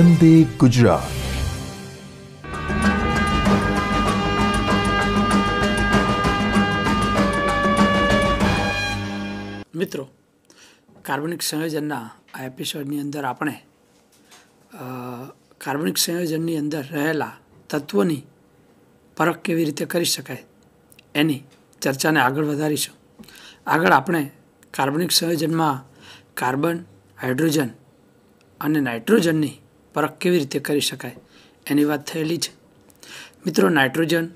વંદે ગુજરાત મિત્રો કાર્બનિક સંયોજનના આ એપિસોડની અંદર આપણે કાર્બનિક સંયોજનની અંદર રહેલા તત્વોની પરખ કેવી રીતે કરી શકાય એની ચર્ચાને આગળ વધારીશું આગળ આપણે કાર્બનિક સંયોજનમાં કાર્બન હાઇડ્રોજન અને નાઇટ્રોજનની પરખ કેવી રીતે કરી શકાય એની વાત થયેલી છે મિત્રો નાઇટ્રોજન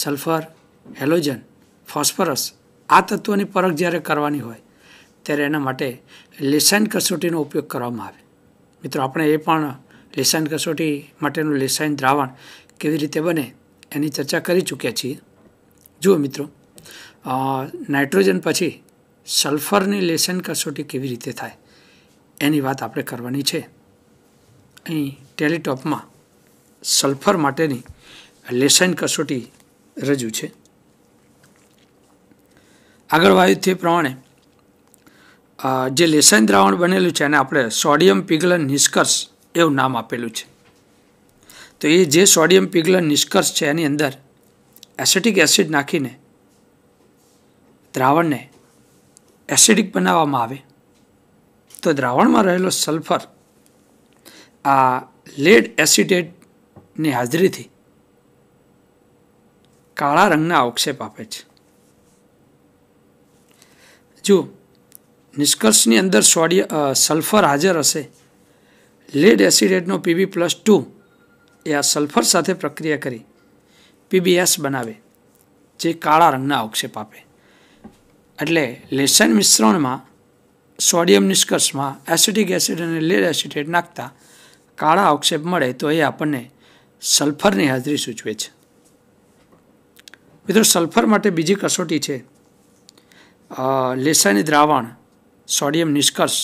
સલ્ફર હેલોજન ફોસ્ફરસ આ તત્વોની પરખ જ્યારે કરવાની હોય ત્યારે એના માટે લેસાઇન કસોટીનો ઉપયોગ કરવામાં આવે મિત્રો આપણે એ પણ લેસાઇન કસોટી માટેનું લેસાઇન દ્રાવણ કેવી રીતે બને એની ચર્ચા કરી ચૂક્યા છીએ જુઓ મિત્રો નાઇટ્રોજન પછી સલ્ફરની લેસન કસોટી કેવી રીતે થાય એની વાત આપણે કરવાની છે અહીં ટેલિટોપમાં સલ્ફર માટેની લેસાઇન કસોટી રજૂ છે આગળ વાયુ તે પ્રમાણે જે લેસાઇન દ્રાવણ બનેલું છે એને આપણે સોડિયમ પીગલન નિષ્કર્ષ એવું નામ આપેલું છે તો એ જે સોડિયમ પીગલન નિષ્કર્ષ છે એની અંદર એસિટિક એસિડ નાખીને દ્રાવણને એસિડિક બનાવવામાં આવે તો દ્રાવણમાં રહેલો સલ્ફર આ લેડ એસિડેટની હાજરીથી કાળા રંગના અવક્ષેપ આપે છે જો નિષ્કર્ષની અંદર સોડિયમ સલ્ફર હાજર હશે લેડ એસિડેટનો પીબી પ્લસ ટુ એ આ સલ્ફર સાથે પ્રક્રિયા કરી પીબીએસ બનાવે જે કાળા રંગના અવક્ષેપ આપે એટલે લેસન મિશ્રણમાં સોડિયમ નિષ્કર્ષમાં એસિટિક એસિડ અને લેડ એસિટેટ નાખતા કાળા અવક્ષેપ મળે તો એ આપણને સલ્ફરની હાજરી સૂચવે છે મિત્રો સલ્ફર માટે બીજી કસોટી છે લેસાની દ્રાવણ સોડિયમ નિષ્કર્ષ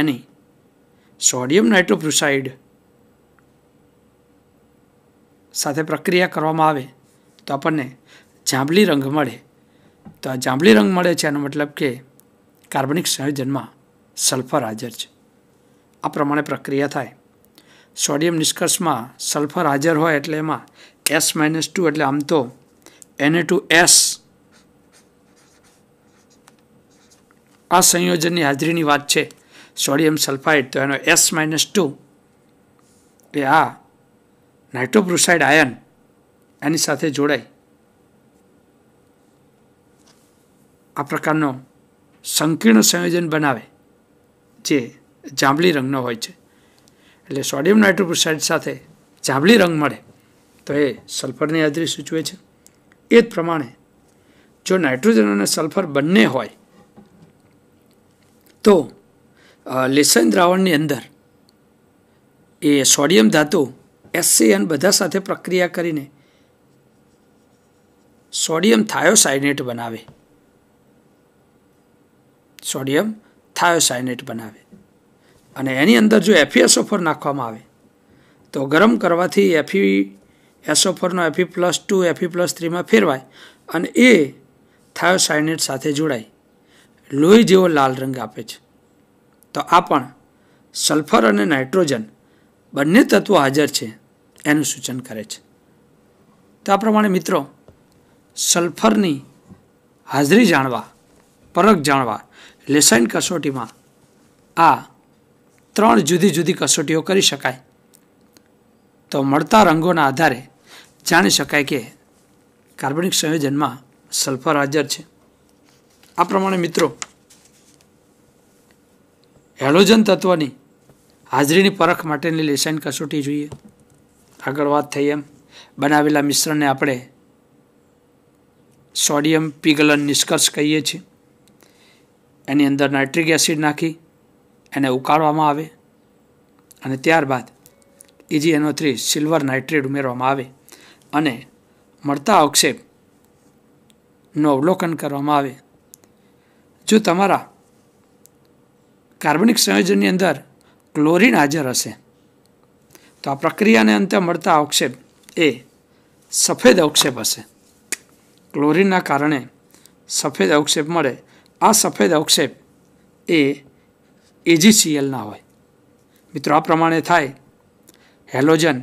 એની સોડિયમ નાઇટ્રોપ્રુસાઇડ સાથે પ્રક્રિયા કરવામાં આવે તો આપણને જાંબલી રંગ મળે તો આ જાંબલી રંગ મળે છે એનો મતલબ કે કાર્બનિક સંયોજનમાં સલ્ફર હાજર છે આ પ્રમાણે પ્રક્રિયા થાય સોડિયમ નિષ્કર્ષમાં સલ્ફર હાજર હોય એટલે એમાં એસ માઇનસ ટુ એટલે આમ તો એને ટુ એસ આ સંયોજનની હાજરીની વાત છે સોડિયમ સલ્ફાઇડ તો એનો એસ માઇનસ ટુ એ આ નાઇટ્રોપ્રુસાઇડ આયન એની સાથે જોડાય આ પ્રકારનો સંકીર્ણ સંયોજન બનાવે જે જાંબલી રંગનો હોય છે એટલે સોડિયમ નાઇટ્રોપ્રોસાઇડ સાથે જાંબલી રંગ મળે તો એ સલ્ફરની હાજરી સૂચવે છે એ જ પ્રમાણે જો નાઇટ્રોજન અને સલ્ફર બંને હોય તો લેસન દ્રાવણની અંદર એ સોડિયમ ધાતુ એસસીએન બધા સાથે પ્રક્રિયા કરીને સોડિયમ થાયોસાયનેટ બનાવે સોડિયમ થાયોસાયનેટ બનાવે અને એની અંદર જો એફી એસોફર નાખવામાં આવે તો ગરમ કરવાથી એફી એસોફરનો FE plus two FE plus થ્રીમાં ફેરવાય અને એ થાયોસાયનેટ સાથે જોડાય લોહી જેવો લાલ રંગ આપે છે તો આ પણ સલ્ફર અને નાઇટ્રોજન બંને તત્વો હાજર છે એનું સૂચન કરે છે તો આ પ્રમાણે મિત્રો સલ્ફરની હાજરી જાણવા પરખ જાણવા લેસાઇન કસોટીમાં આ ત્રણ જુદી જુદી કસોટીઓ કરી શકાય તો મળતા રંગોના આધારે જાણી શકાય કે કાર્બનિક સંયોજનમાં સલ્ફર હાજર છે આ પ્રમાણે મિત્રો હેલોજન તત્વની હાજરીની પરખ માટેની લેસાઈન કસોટી જોઈએ આગળ વાત થઈ એમ બનાવેલા મિશ્રણને આપણે સોડિયમ પીગલન નિષ્કર્ષ કહીએ છીએ એની અંદર નાઇટ્રિક એસિડ નાખી એને ઉકાળવામાં આવે અને ત્યારબાદ ઇજીએનઓ થ્રી સિલ્વર નાઇટ્રેટ ઉમેરવામાં આવે અને મળતા અવક્ષેપનું અવલોકન કરવામાં આવે જો તમારા કાર્બનિક સંયોજનની અંદર ક્લોરિન હાજર હશે તો આ પ્રક્રિયાને અંતે મળતા અવક્ષેપ એ સફેદ અવક્ષેપ હશે ક્લોરિનના કારણે સફેદ અવક્ષેપ મળે આ સફેદ અવક્ષેપ એ એજીસીએલના હોય મિત્રો આ પ્રમાણે થાય હેલોજન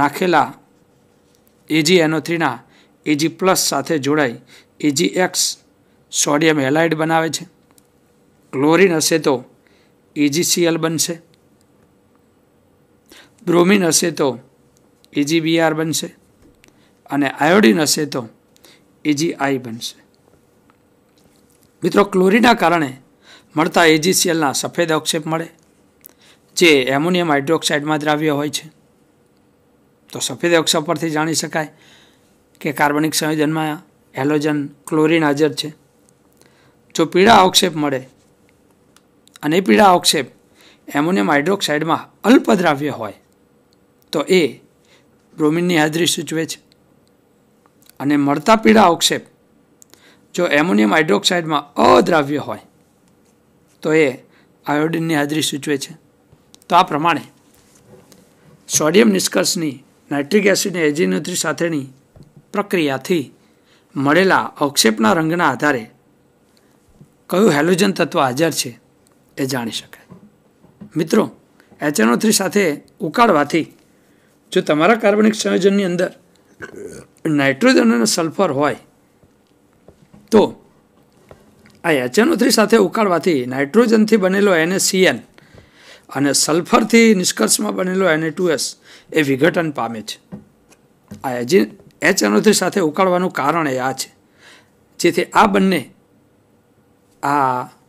નાખેલા એજી એનો થ્રીના એજી પ્લસ સાથે જોડાઈ એજી એક્સ સોડિયમ હેલાઇડ બનાવે છે ક્લોરિન હશે તો એજીસીએલ બનશે બ્રોમિન હશે તો એજીબીઆર બનશે અને આયોડિન હશે તો એજીઆઈ બનશે મિત્રો ક્લોરિનના કારણે મળતા એજીસીએલના સફેદ અવક્ષેપ મળે જે એમોનિયમ હાઇડ્રોક્સાઇડમાં દ્રાવ્ય હોય છે તો સફેદ અવક્ષેપ પરથી જાણી શકાય કે કાર્બનિક સંયોજનમાં હેલોજન ક્લોરિન હાજર છે જો પીળા અવક્ષેપ મળે અને પીળા અવક્ષેપ એમોનિયમ હાઇડ્રોક્સાઇડમાં અલ્પદ્રાવ્ય હોય તો એ બ્રોમિનની હાજરી સૂચવે છે અને મળતા પીળા અવક્ષેપ જો એમોનિયમ હાઇડ્રોક્સાઇડમાં અદ્રાવ્ય હોય તો એ આયોડિનની હાજરી સૂચવે છે તો આ પ્રમાણે સોડિયમ નિષ્કર્ષની નાઇટ્રિક એસિડ એજીનોથ્રી સાથેની પ્રક્રિયાથી મળેલા અવક્ષેપના રંગના આધારે કયું હેલોજન તત્વ હાજર છે એ જાણી શકાય મિત્રો એચએનઓ થ્રી સાથે ઉકાળવાથી જો તમારા કાર્બનિક સંયોજનની અંદર નાઇટ્રોજન અને સલ્ફર હોય તો આ એચએનઓ થ્રી સાથે ઉકાળવાથી નાઇટ્રોજનથી બનેલો એને સીએન અને સલ્ફરથી નિષ્કર્ષમાં બનેલો એને ટુ એસ એ વિઘટન પામે છે આ એજી એચએનઓ થ્રી સાથે ઉકાળવાનું કારણ એ આ છે જેથી આ બંને આ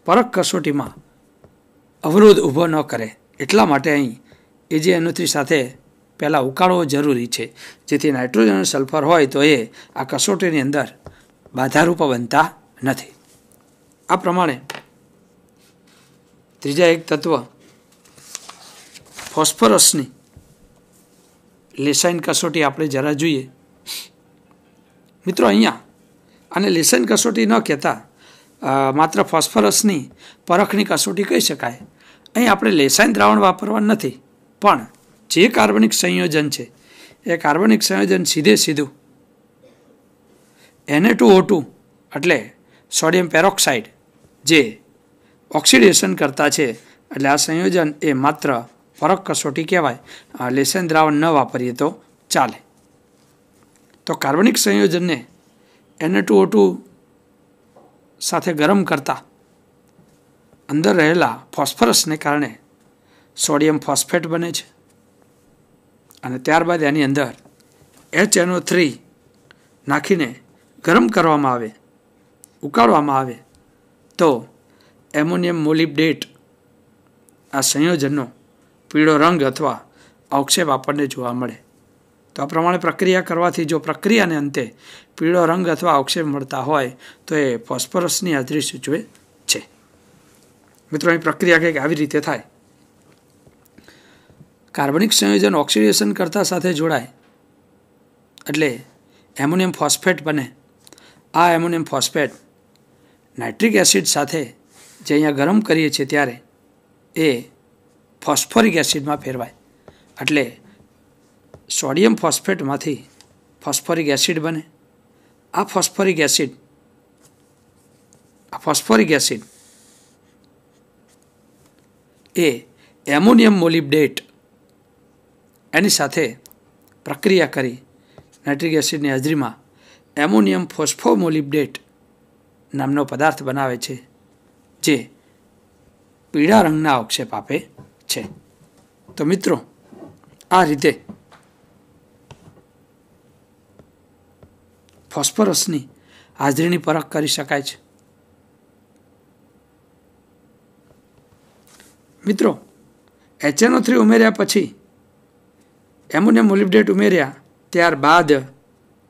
પરખ કસોટીમાં અવરોધ ઊભો ન કરે એટલા માટે અહીં એ જે એનો થ્રી સાથે પહેલાં ઉકાળવો જરૂરી છે જેથી નાઇટ્રોજન અને સલ્ફર હોય તો એ આ કસોટીની અંદર બાધારૂપ બનતા નથી આ પ્રમાણે ત્રીજા એક તત્વ ફોસ્ફરસની લેસાઇન કસોટી આપણે જરા જોઈએ મિત્રો અહીંયા અને લેસાઇન કસોટી ન કહેતા માત્ર ફોસ્ફરસની પરખની કસોટી કહી શકાય અહીં આપણે લેસાઇન દ્રાવણ વાપરવા નથી પણ જે કાર્બનિક સંયોજન છે એ કાર્બનિક સંયોજન સીધે સીધું એને ટુ એટલે સોડિયમ પેરોક્સાઇડ જે ઓક્સિડેશન કરતા છે એટલે આ સંયોજન એ માત્ર ફરક કસોટી કહેવાય લેસન દ્રાવણ ન વાપરીએ તો ચાલે તો કાર્બનિક સંયોજનને એને ટુ ઓ ટુ સાથે ગરમ કરતા અંદર રહેલા ફોસ્ફરસને કારણે સોડિયમ ફોસ્ફેટ બને છે અને ત્યારબાદ એની અંદર એચ એનઓ થ્રી નાખીને ગરમ કરવામાં આવે ઉકાળવામાં આવે તો એમોનિયમ મોલિબડેટ આ સંયોજનનો પીળો રંગ અથવા અવક્ષેપ આપણને જોવા મળે તો આ પ્રમાણે પ્રક્રિયા કરવાથી જો પ્રક્રિયાને અંતે પીળો રંગ અથવા અવક્ષેપ મળતા હોય તો એ ફોસ્ફરસની હાજરી સૂચવે છે મિત્રો અહીં પ્રક્રિયા કંઈક આવી રીતે થાય કાર્બનિક સંયોજન ઓક્સિડેશન કરતા સાથે જોડાય એટલે એમોનિયમ ફોસ્ફેટ બને આ એમોનિયમ ફોસ્ફેટ નાઇટ્રિક એસિડ સાથે જે અહીંયા ગરમ કરીએ છીએ ત્યારે એ ફોસ્ફોરિક એસિડમાં ફેરવાય એટલે સોડિયમ ફોસ્ફેટમાંથી ફોસ્ફોરિક એસિડ બને આ ફોસ્ફોરિક એસિડ આ ફોસ્ફોરિક એસિડ એ એમોનિયમ મોલિબડેટ એની સાથે પ્રક્રિયા કરી નાઇટ્રિક એસિડની હાજરીમાં એમોનિયમ ફોસ્ફોમોલિબ્ડેટ નામનો પદાર્થ બનાવે છે જે પીળા રંગના અવક્ષેપ આપે છે તો મિત્રો આ રીતે ફોસ્ફરસની હાજરીની પરખ કરી શકાય છે મિત્રો એચએનઓ થ્રી ઉમેર્યા પછી એમોનિયમ મોલિબ્ડેટ ઉમેર્યા ત્યારબાદ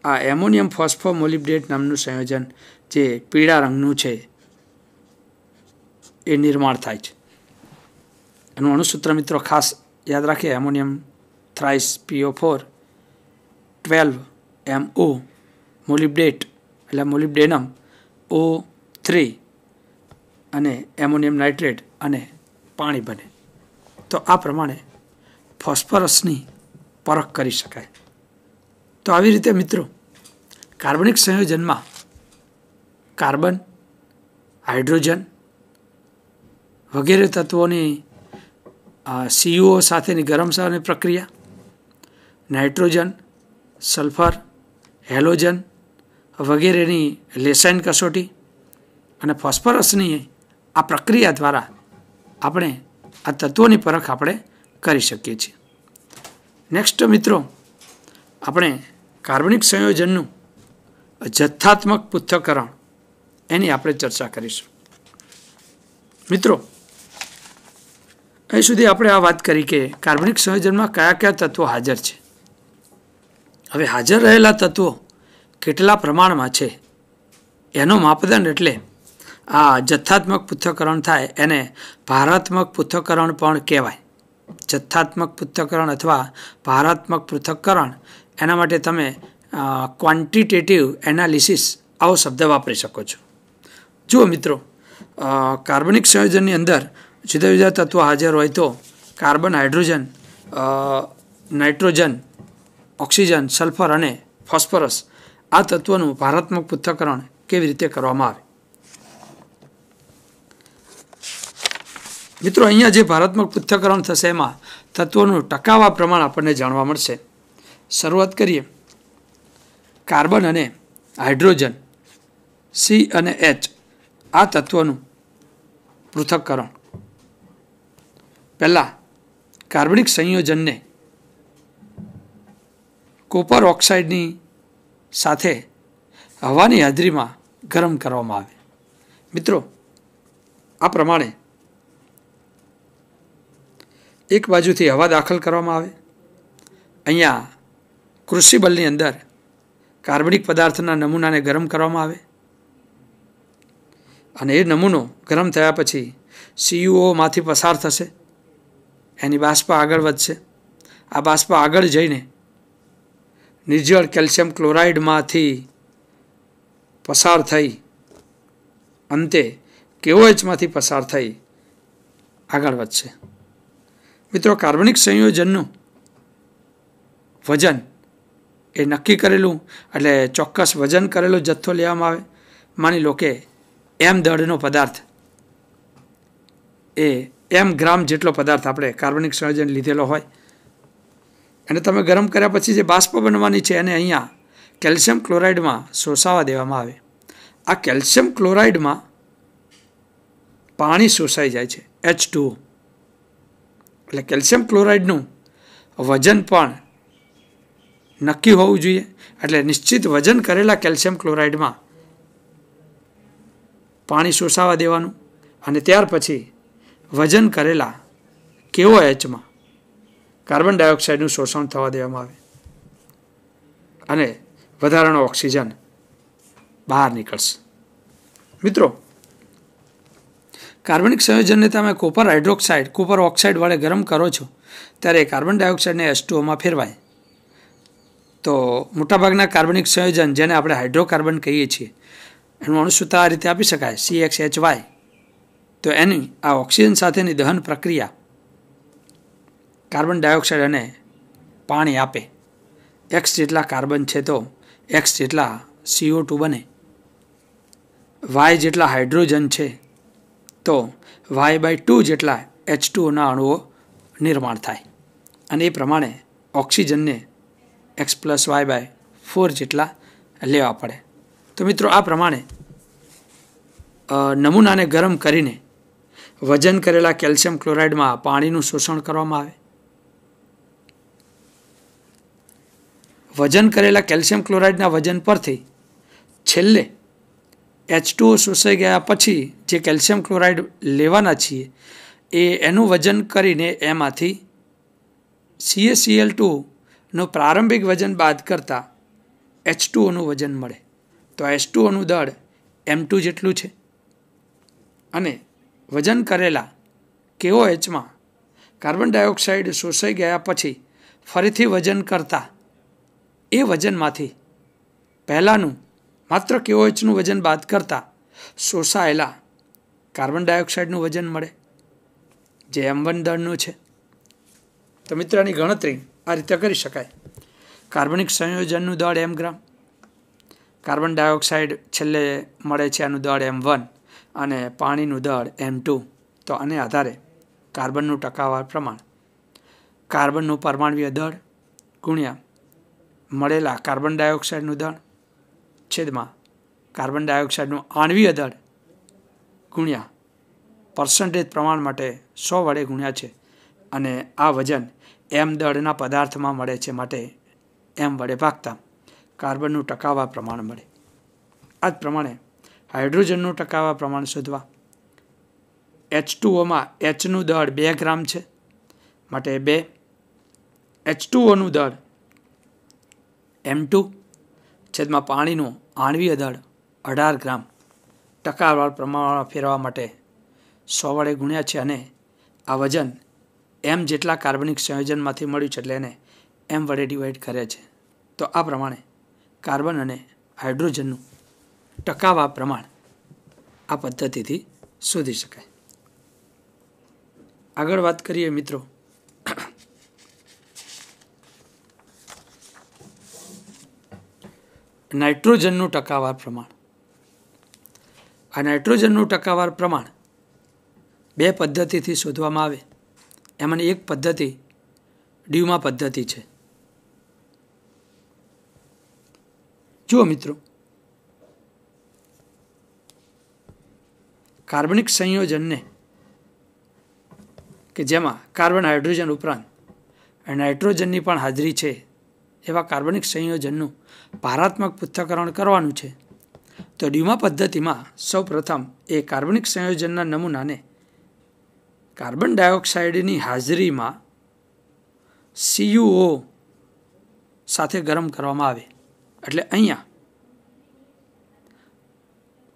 આ એમોનિયમ ફોસ્ફોમોલિબ્ડેટ નામનું સંયોજન જે પીળા રંગનું છે એ નિર્માણ થાય છે એનું અણુસૂત્ર મિત્રો ખાસ યાદ રાખે ammonium thrice PO four twelve M O molybdate એટલે મોલિબ્ડેનમ ઓ થ્રી અને એમોનિયમ નાઇટ્રેટ અને પાણી બને તો આ પ્રમાણે ફોસ્ફરસની પરખ કરી શકાય તો આવી રીતે મિત્રો કાર્બનિક સંયોજનમાં કાર્બન હાઇડ્રોજન વગેરે તત્વોની સીયુઓ સાથેની ગરમ સારની પ્રક્રિયા નાઇટ્રોજન સલ્ફર હેલોજન વગેરેની લેસાઇન કસોટી અને ફોસ્ફરસની આ પ્રક્રિયા દ્વારા આપણે આ તત્વોની પરખ આપણે કરી શકીએ છીએ નેક્સ્ટ મિત્રો આપણે કાર્બનિક સંયોજનનું જથ્થાત્મક પૃથ્થકરણ એની આપણે ચર્ચા કરીશું મિત્રો અહીં સુધી આપણે આ વાત કરી કે કાર્બનિક સંયોજનમાં કયા કયા તત્વો હાજર છે હવે હાજર રહેલા તત્વો કેટલા પ્રમાણમાં છે એનો માપદંડ એટલે આ જથ્થાત્મક પૃથ્થકરણ થાય એને ભારાત્મક પૃથ્થકરણ પણ કહેવાય જથ્થાત્મક પૃથ્થકરણ અથવા ભારાત્મક પૃથ્થકરણ એના માટે તમે ક્વોન્ટિટેટિવ એનાલિસિસ આવો શબ્દ વાપરી શકો છો જુઓ મિત્રો કાર્બનિક સંયોજનની અંદર જુદા જુદા તત્વો હાજર હોય તો carbon hydrogen nitrogen oxygen sulphur અને ફોસ્ફરસ આ તત્વોનું ભારાત્મક પૃથ્થકરણ કેવી રીતે કરવામાં આવે મિત્રો અહીંયા જે ભારાત્મક પૃથ્થકરણ થશે એમાં તત્વોનું ટકાવા પ્રમાણ આપણને જાણવા મળશે શરૂઆત કરીએ કાર્બન અને હાઇડ્રોજન સી અને એચ આ તત્વોનું પૃથક્કરણ પહેલાં કાર્બનિક સંયોજનને કોપર ઓક્સાઇડની સાથે હવાની હાજરીમાં ગરમ કરવામાં આવે મિત્રો આ પ્રમાણે એક બાજુથી હવા દાખલ કરવામાં આવે અહીંયા કૃષિબલની અંદર કાર્બનિક પદાર્થના નમૂનાને ગરમ કરવામાં આવે અને એ નમૂનો ગરમ થયા પછી સીયુઓમાંથી પસાર થશે એની બાષ્પા આગળ વધશે આ બાષ્પા આગળ જઈને નિર્જળ કેલ્શિયમ ક્લોરાઇડમાંથી પસાર થઈ અંતે કેઓએચમાંથી પસાર થઈ આગળ વધશે મિત્રો કાર્બનિક સંયોજનનું વજન એ નક્કી કરેલું એટલે ચોક્કસ વજન કરેલો જથ્થો લેવામાં આવે માની લો કે એમ દળનો પદાર્થ એ એમ ગ્રામ જેટલો પદાર્થ આપણે કાર્બનિક સંયોજન લીધેલો હોય અને તમે ગરમ કર્યા પછી જે બાષ્પ બનવાની છે એને અહીંયા કેલ્શિયમ ક્લોરાઇડમાં શોષાવા દેવામાં આવે આ કેલ્શિયમ ક્લોરાઇડમાં પાણી શોષાઈ જાય છે એચ ટુ એટલે કેલ્શિયમ ક્લોરાઇડનું વજન પણ નક્કી હોવું જોઈએ એટલે નિશ્ચિત વજન કરેલા કેલ્શિયમ ક્લોરાઇડમાં પાણી શોષાવા દેવાનું અને ત્યાર પછી વજન કરેલા કેવો એચમાં કાર્બન ડાયોક્સાઇડનું શોષણ થવા દેવામાં આવે અને વધારાનો ઓક્સિજન બહાર નીકળશે મિત્રો કાર્બનિક સંયોજનને તમે કોપર હાઇડ્રોક્સાઇડ કોપર ઓક્સાઇડ વડે ગરમ કરો છો ત્યારે કાર્બન ડાયોક્સાઇડને એસ ફેરવાય તો મોટાભાગના કાર્બનિક સંયોજન જેને આપણે હાઇડ્રોકાર્બન કહીએ છીએ એનું અણુશુતા આ રીતે આપી શકાય સી એક્સ એચ વાય તો એની આ ઓક્સિજન સાથેની દહન પ્રક્રિયા કાર્બન ડાયોક્સાઇડ અને પાણી આપે એક્સ જેટલા કાર્બન છે તો એક્સ જેટલા સીઓ ટુ બને વાય જેટલા હાઇડ્રોજન છે તો વાય બાય ટુ જેટલા એચ ટુઓના અણુઓ નિર્માણ થાય અને એ પ્રમાણે ઓક્સિજનને X plus Y by four જેટલા લેવા પડે તો મિત્રો આ પ્રમાણે નમૂનાને ગરમ કરીને વજન કરેલા કેલ્શિયમ ક્લોરાઇડમાં પાણીનું શોષણ કરવામાં આવે વજન કરેલા કેલ્શિયમ ક્લોરાઇડના વજન પરથી છેલ્લે એચ ટુઓ શોષાઈ ગયા પછી જે કેલ્શિયમ ક્લોરાઇડ લેવાના છીએ એ એનું વજન કરીને એમાંથી સીએસીએલ ટુ નો પ્રારંભિક વજન બાદ કરતાં એચ ટુઓનું વજન મળે તો એચ ટુ દળ એમ ટુ જેટલું છે અને વજન કરેલા કેઓ એચમાં કાર્બન ડાયોક્સાઇડ શોષાઈ ગયા પછી ફરીથી વજન કરતાં એ વજનમાંથી પહેલાંનું માત્ર કેઓ એચનું વજન બાદ કરતાં શોષાયેલા કાર્બન ડાયોક્સાઇડનું વજન મળે જે એમ વન દળનું છે તો મિત્રની ગણતરી આ રીતે કરી શકાય કાર્બનિક સંયોજનનું દળ એમ ગ્રામ કાર્બન ડાયોક્સાઇડ છેલ્લે મળે છે આનું દળ એમ વન અને પાણીનું દળ એમ ટુ તો આને આધારે કાર્બનનું ટકાવાર પ્રમાણ કાર્બનનું પરમાણવીય દળ ગુણ્યા મળેલા કાર્બન ડાયોક્સાઇડનું દળ છેદમાં કાર્બન ડાયોક્સાઇડનું આણવીય દળ ગુણ્યા પર્સન્ટેજ પ્રમાણ માટે સો વડે ગુણ્યા છે અને આ વજન એમ દળના પદાર્થમાં મળે છે માટે એમ વડે ભાગતા કાર્બનનું ટકાવા પ્રમાણ મળે આ જ પ્રમાણે હાઇડ્રોજનનું ટકાવા પ્રમાણ શોધવા એચ ટુઓમાં એચનું દળ બે ગ્રામ છે માટે બે એચ ટુઓનું દળ એમ ટુ છેદમાં પાણીનું આણવીય દળ અઢાર ગ્રામ ટકાવાળ પ્રમાણમાં ફેરવા માટે સો વડે ગુણ્યા છે અને આ વજન એમ જેટલા કાર્બનિક સંયોજનમાંથી મળ્યું છે એટલે એને એમ વડે ડિવાઈડ કરે છે તો આ પ્રમાણે કાર્બન અને હાઇડ્રોજનનું ટકાવા પ્રમાણ આ પદ્ધતિથી શોધી શકાય આગળ વાત કરીએ મિત્રો નાઇટ્રોજનનું ટકાવાર પ્રમાણ આ નાઇટ્રોજનનું ટકાવાર પ્રમાણ બે પદ્ધતિથી શોધવામાં આવે એમાંની એક પદ્ધતિ ડ્યુમા પદ્ધતિ છે જુઓ મિત્રો કાર્બનિક સંયોજનને કે જેમાં કાર્બન હાઇડ્રોજન ઉપરાંત નાઇટ્રોજનની પણ હાજરી છે એવા કાર્બનિક સંયોજનનું ભારાત્મક પૃથ્થકરણ કરવાનું છે તો ડ્યુમા પદ્ધતિમાં સૌપ્રથમ એ કાર્બનિક સંયોજનના નમૂનાને કાર્બન ડાયોક્સાઇડની હાજરીમાં સીયુઓ સાથે ગરમ કરવામાં આવે એટલે અહીંયા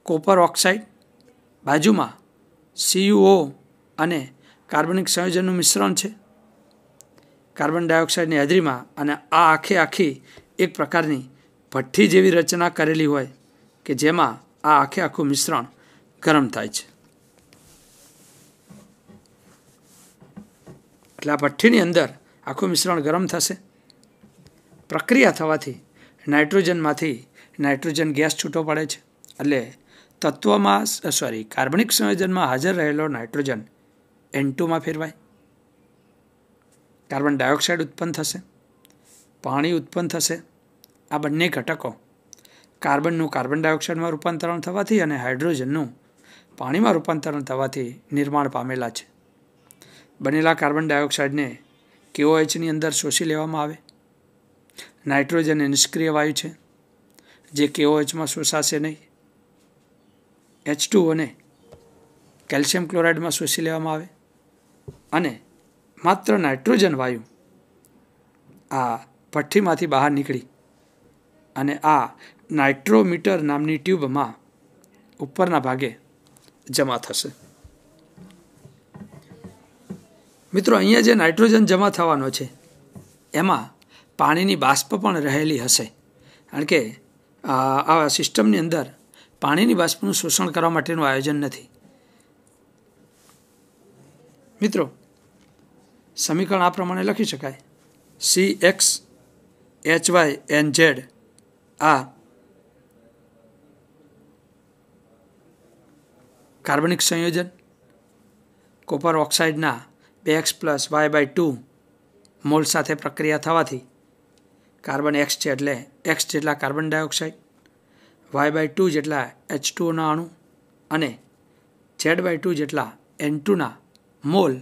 કોપર ઓક્સાઇડ બાજુમાં સીયુઓ અને કાર્બનિક સંયોજનનું મિશ્રણ છે કાર્બન ડાયોક્સાઇડની હાજરીમાં અને આ આખે આખી એક પ્રકારની ભઠ્ઠી જેવી રચના કરેલી હોય કે જેમાં આ આખે આખું મિશ્રણ ગરમ થાય છે એટલે આ ભઠ્ઠીની અંદર આખું મિશ્રણ ગરમ થશે પ્રક્રિયા થવાથી નાઇટ્રોજનમાંથી નાઇટ્રોજન ગેસ છૂટો પડે છે એટલે તત્વમાં સોરી કાર્બનિક સંયોજનમાં હાજર રહેલો નાઇટ્રોજન એન ટુમાં ફેરવાય કાર્બન ડાયોક્સાઇડ ઉત્પન્ન થશે પાણી ઉત્પન્ન થશે આ બંને ઘટકો કાર્બનનું કાર્બન ડાયોક્સાઇડમાં રૂપાંતરણ થવાથી અને હાઇડ્રોજનનું પાણીમાં રૂપાંતરણ થવાથી નિર્માણ પામેલા છે બનેલા કાર્બન ડાયોક્સાઇડને કેઓએચની અંદર શોષી લેવામાં આવે નાઇટ્રોજન એ નિષ્ક્રિય વાયુ છે જે કેઓએચમાં શોષાશે નહીં એચ ટુ અને કેલ્શિયમ ક્લોરાઇડમાં શોષી લેવામાં આવે અને માત્ર નાઇટ્રોજન વાયુ આ ભઠ્ઠીમાંથી બહાર નીકળી અને આ નાઇટ્રોમીટર નામની ટ્યુબમાં ઉપરના ભાગે જમા થશે મિત્રો અહીંયા જે નાઇટ્રોજન જમા થવાનો છે એમાં પાણીની બાષ્પ પણ રહેલી હશે કારણ કે આ સિસ્ટમની અંદર પાણીની બાષ્પનું શોષણ કરવા માટેનું આયોજન નથી મિત્રો સમીકરણ આ પ્રમાણે લખી શકાય C X H Y N Z આ કાર્બનિક સંયોજન કોપર ઓક્સાઇડના બે X plus Y by two mole સાથે પ્રક્રિયા થવાથી કાર્બન એક્સ છે એટલે એક્સ જેટલા carbon dioxide Y by two જેટલા એચ ટુના અણુ અને ઝેડ બાય ટુ જેટલા એન ટુના mole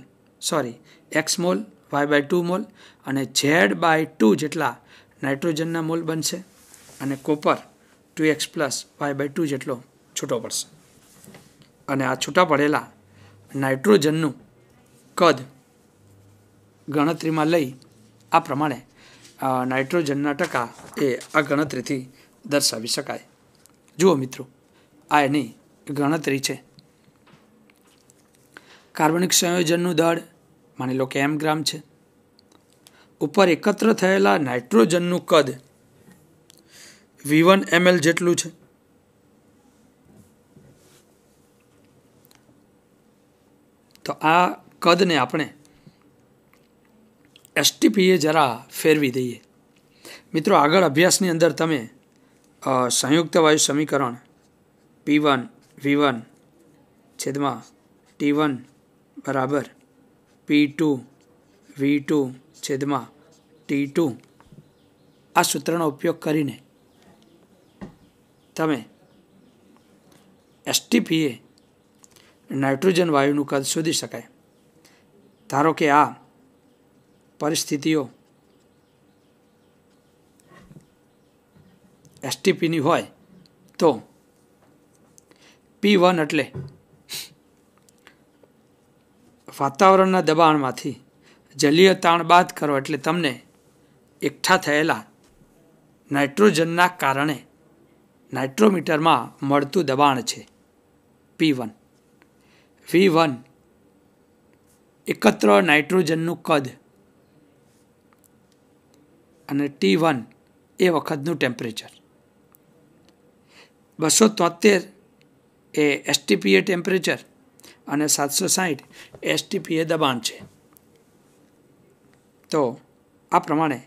sorry X mole Y by two mole અને ઝેડ બાય ટુ જેટલા નાઇટ્રોજનના મોલ બનશે અને copper two X plus Y by two જેટલો છૂટો પડશે અને આ છૂટા પડેલા નાઇટ્રોજનનું કદ ગણતરીમાં લઈ આ પ્રમાણે નાઇટ્રોજનના ટકા એ આ ગણતરીથી દર્શાવી શકાય જુઓ મિત્રો આ એની ગણતરી છે કાર્બનિક સંયોજનનું દળ માની લો કે એમ ગ્રામ છે ઉપર એકત્ર થયેલા નાઇટ્રોજનનું કદ વી વન એમએલ જેટલું છે તો આ કદને આપણે એસટીપીએ જરા ફેરવી દઈએ મિત્રો આગળ અભ્યાસની અંદર તમે સંયુક્ત વાયુ સમીકરણ પી વન વી વન છેદમાં ટી વન બરાબર પી ટુ વી ટુ છેદમાં ટી ટુ આ સૂત્રનો ઉપયોગ કરીને તમે એસટીપીએ નાઇટ્રોજન વાયુનું કદ શોધી શકાય ધારો કે આ પરિસ્થિતિઓ એસટીપીની હોય તો પી વન એટલે વાતાવરણના દબાણમાંથી જલીય તાણ બાદ કરો એટલે તમને એકઠા થયેલા નાઇટ્રોજનના કારણે નાઇટ્રોમીટરમાં મળતું દબાણ છે પી વન વી વન એકત્ર નાઇટ્રોજનનું કદ અને ટી વન એ વખતનું ટેમ્પરેચર બસો તોતેર એ એસટીપીએ ટેમ્પરેચર અને સાતસો સાહીઠ એસટીપીએ દબાણ છે તો આ પ્રમાણે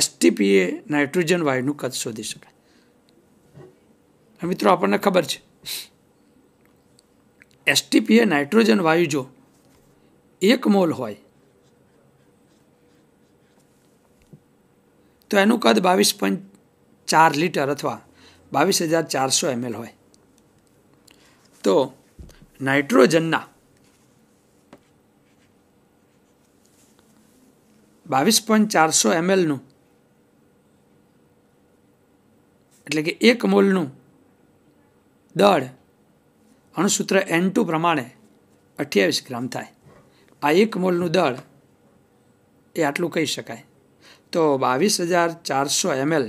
એસટીપીએ નાઇટ્રોજન વાયુનું કદ શોધી શકાય મિત્રો આપણને ખબર છે એસટીપીએ નાઇટ્રોજન વાયુ જો એક મોલ હોય તો એનું કદ બાવીસ પોઈન્ટ ચાર લીટર અથવા બાવીસ હજાર ચારસો એમએલ હોય તો નાઇટ્રોજનના બાવીસ પોઈન્ટ ચારસો એમએલનું એટલે કે એક મોલનું દળ અણુસૂત્ર એન ટુ પ્રમાણે અઠ્યાવીસ ગ્રામ થાય આ એક મોલનું દળ એ આટલું કહી શકાય તો બાવીસ હજાર ચારસો એમએલ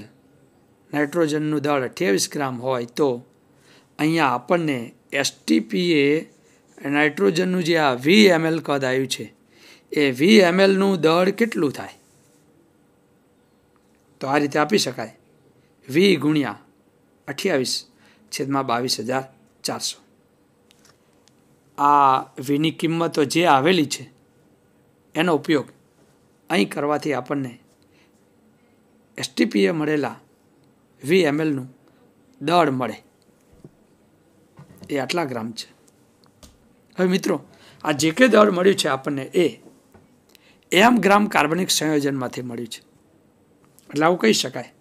નાઇટ્રોજનનું દળ અઠ્યાવીસ ગ્રામ હોય તો અહીંયા આપણને એસટીપીએ નાઇટ્રોજનનું જે આ વી એમએલ કદ આવ્યું છે એ વી એમએલનું દળ કેટલું થાય તો આ રીતે આપી શકાય વી ગુણ્યા અઠ્યાવીસ છેદમાં બાવીસ હજાર ચારસો આ વીની કિંમતો જે આવેલી છે એનો ઉપયોગ અહીં કરવાથી આપણને એસટીપીએ મળેલા વી એમએલનું દળ મળે એ આટલા ગ્રામ છે હવે મિત્રો આ જે કે દળ મળ્યું છે આપણને એ એમ ગ્રામ કાર્બનિક સંયોજનમાંથી મળ્યું છે એટલે આવું કહી શકાય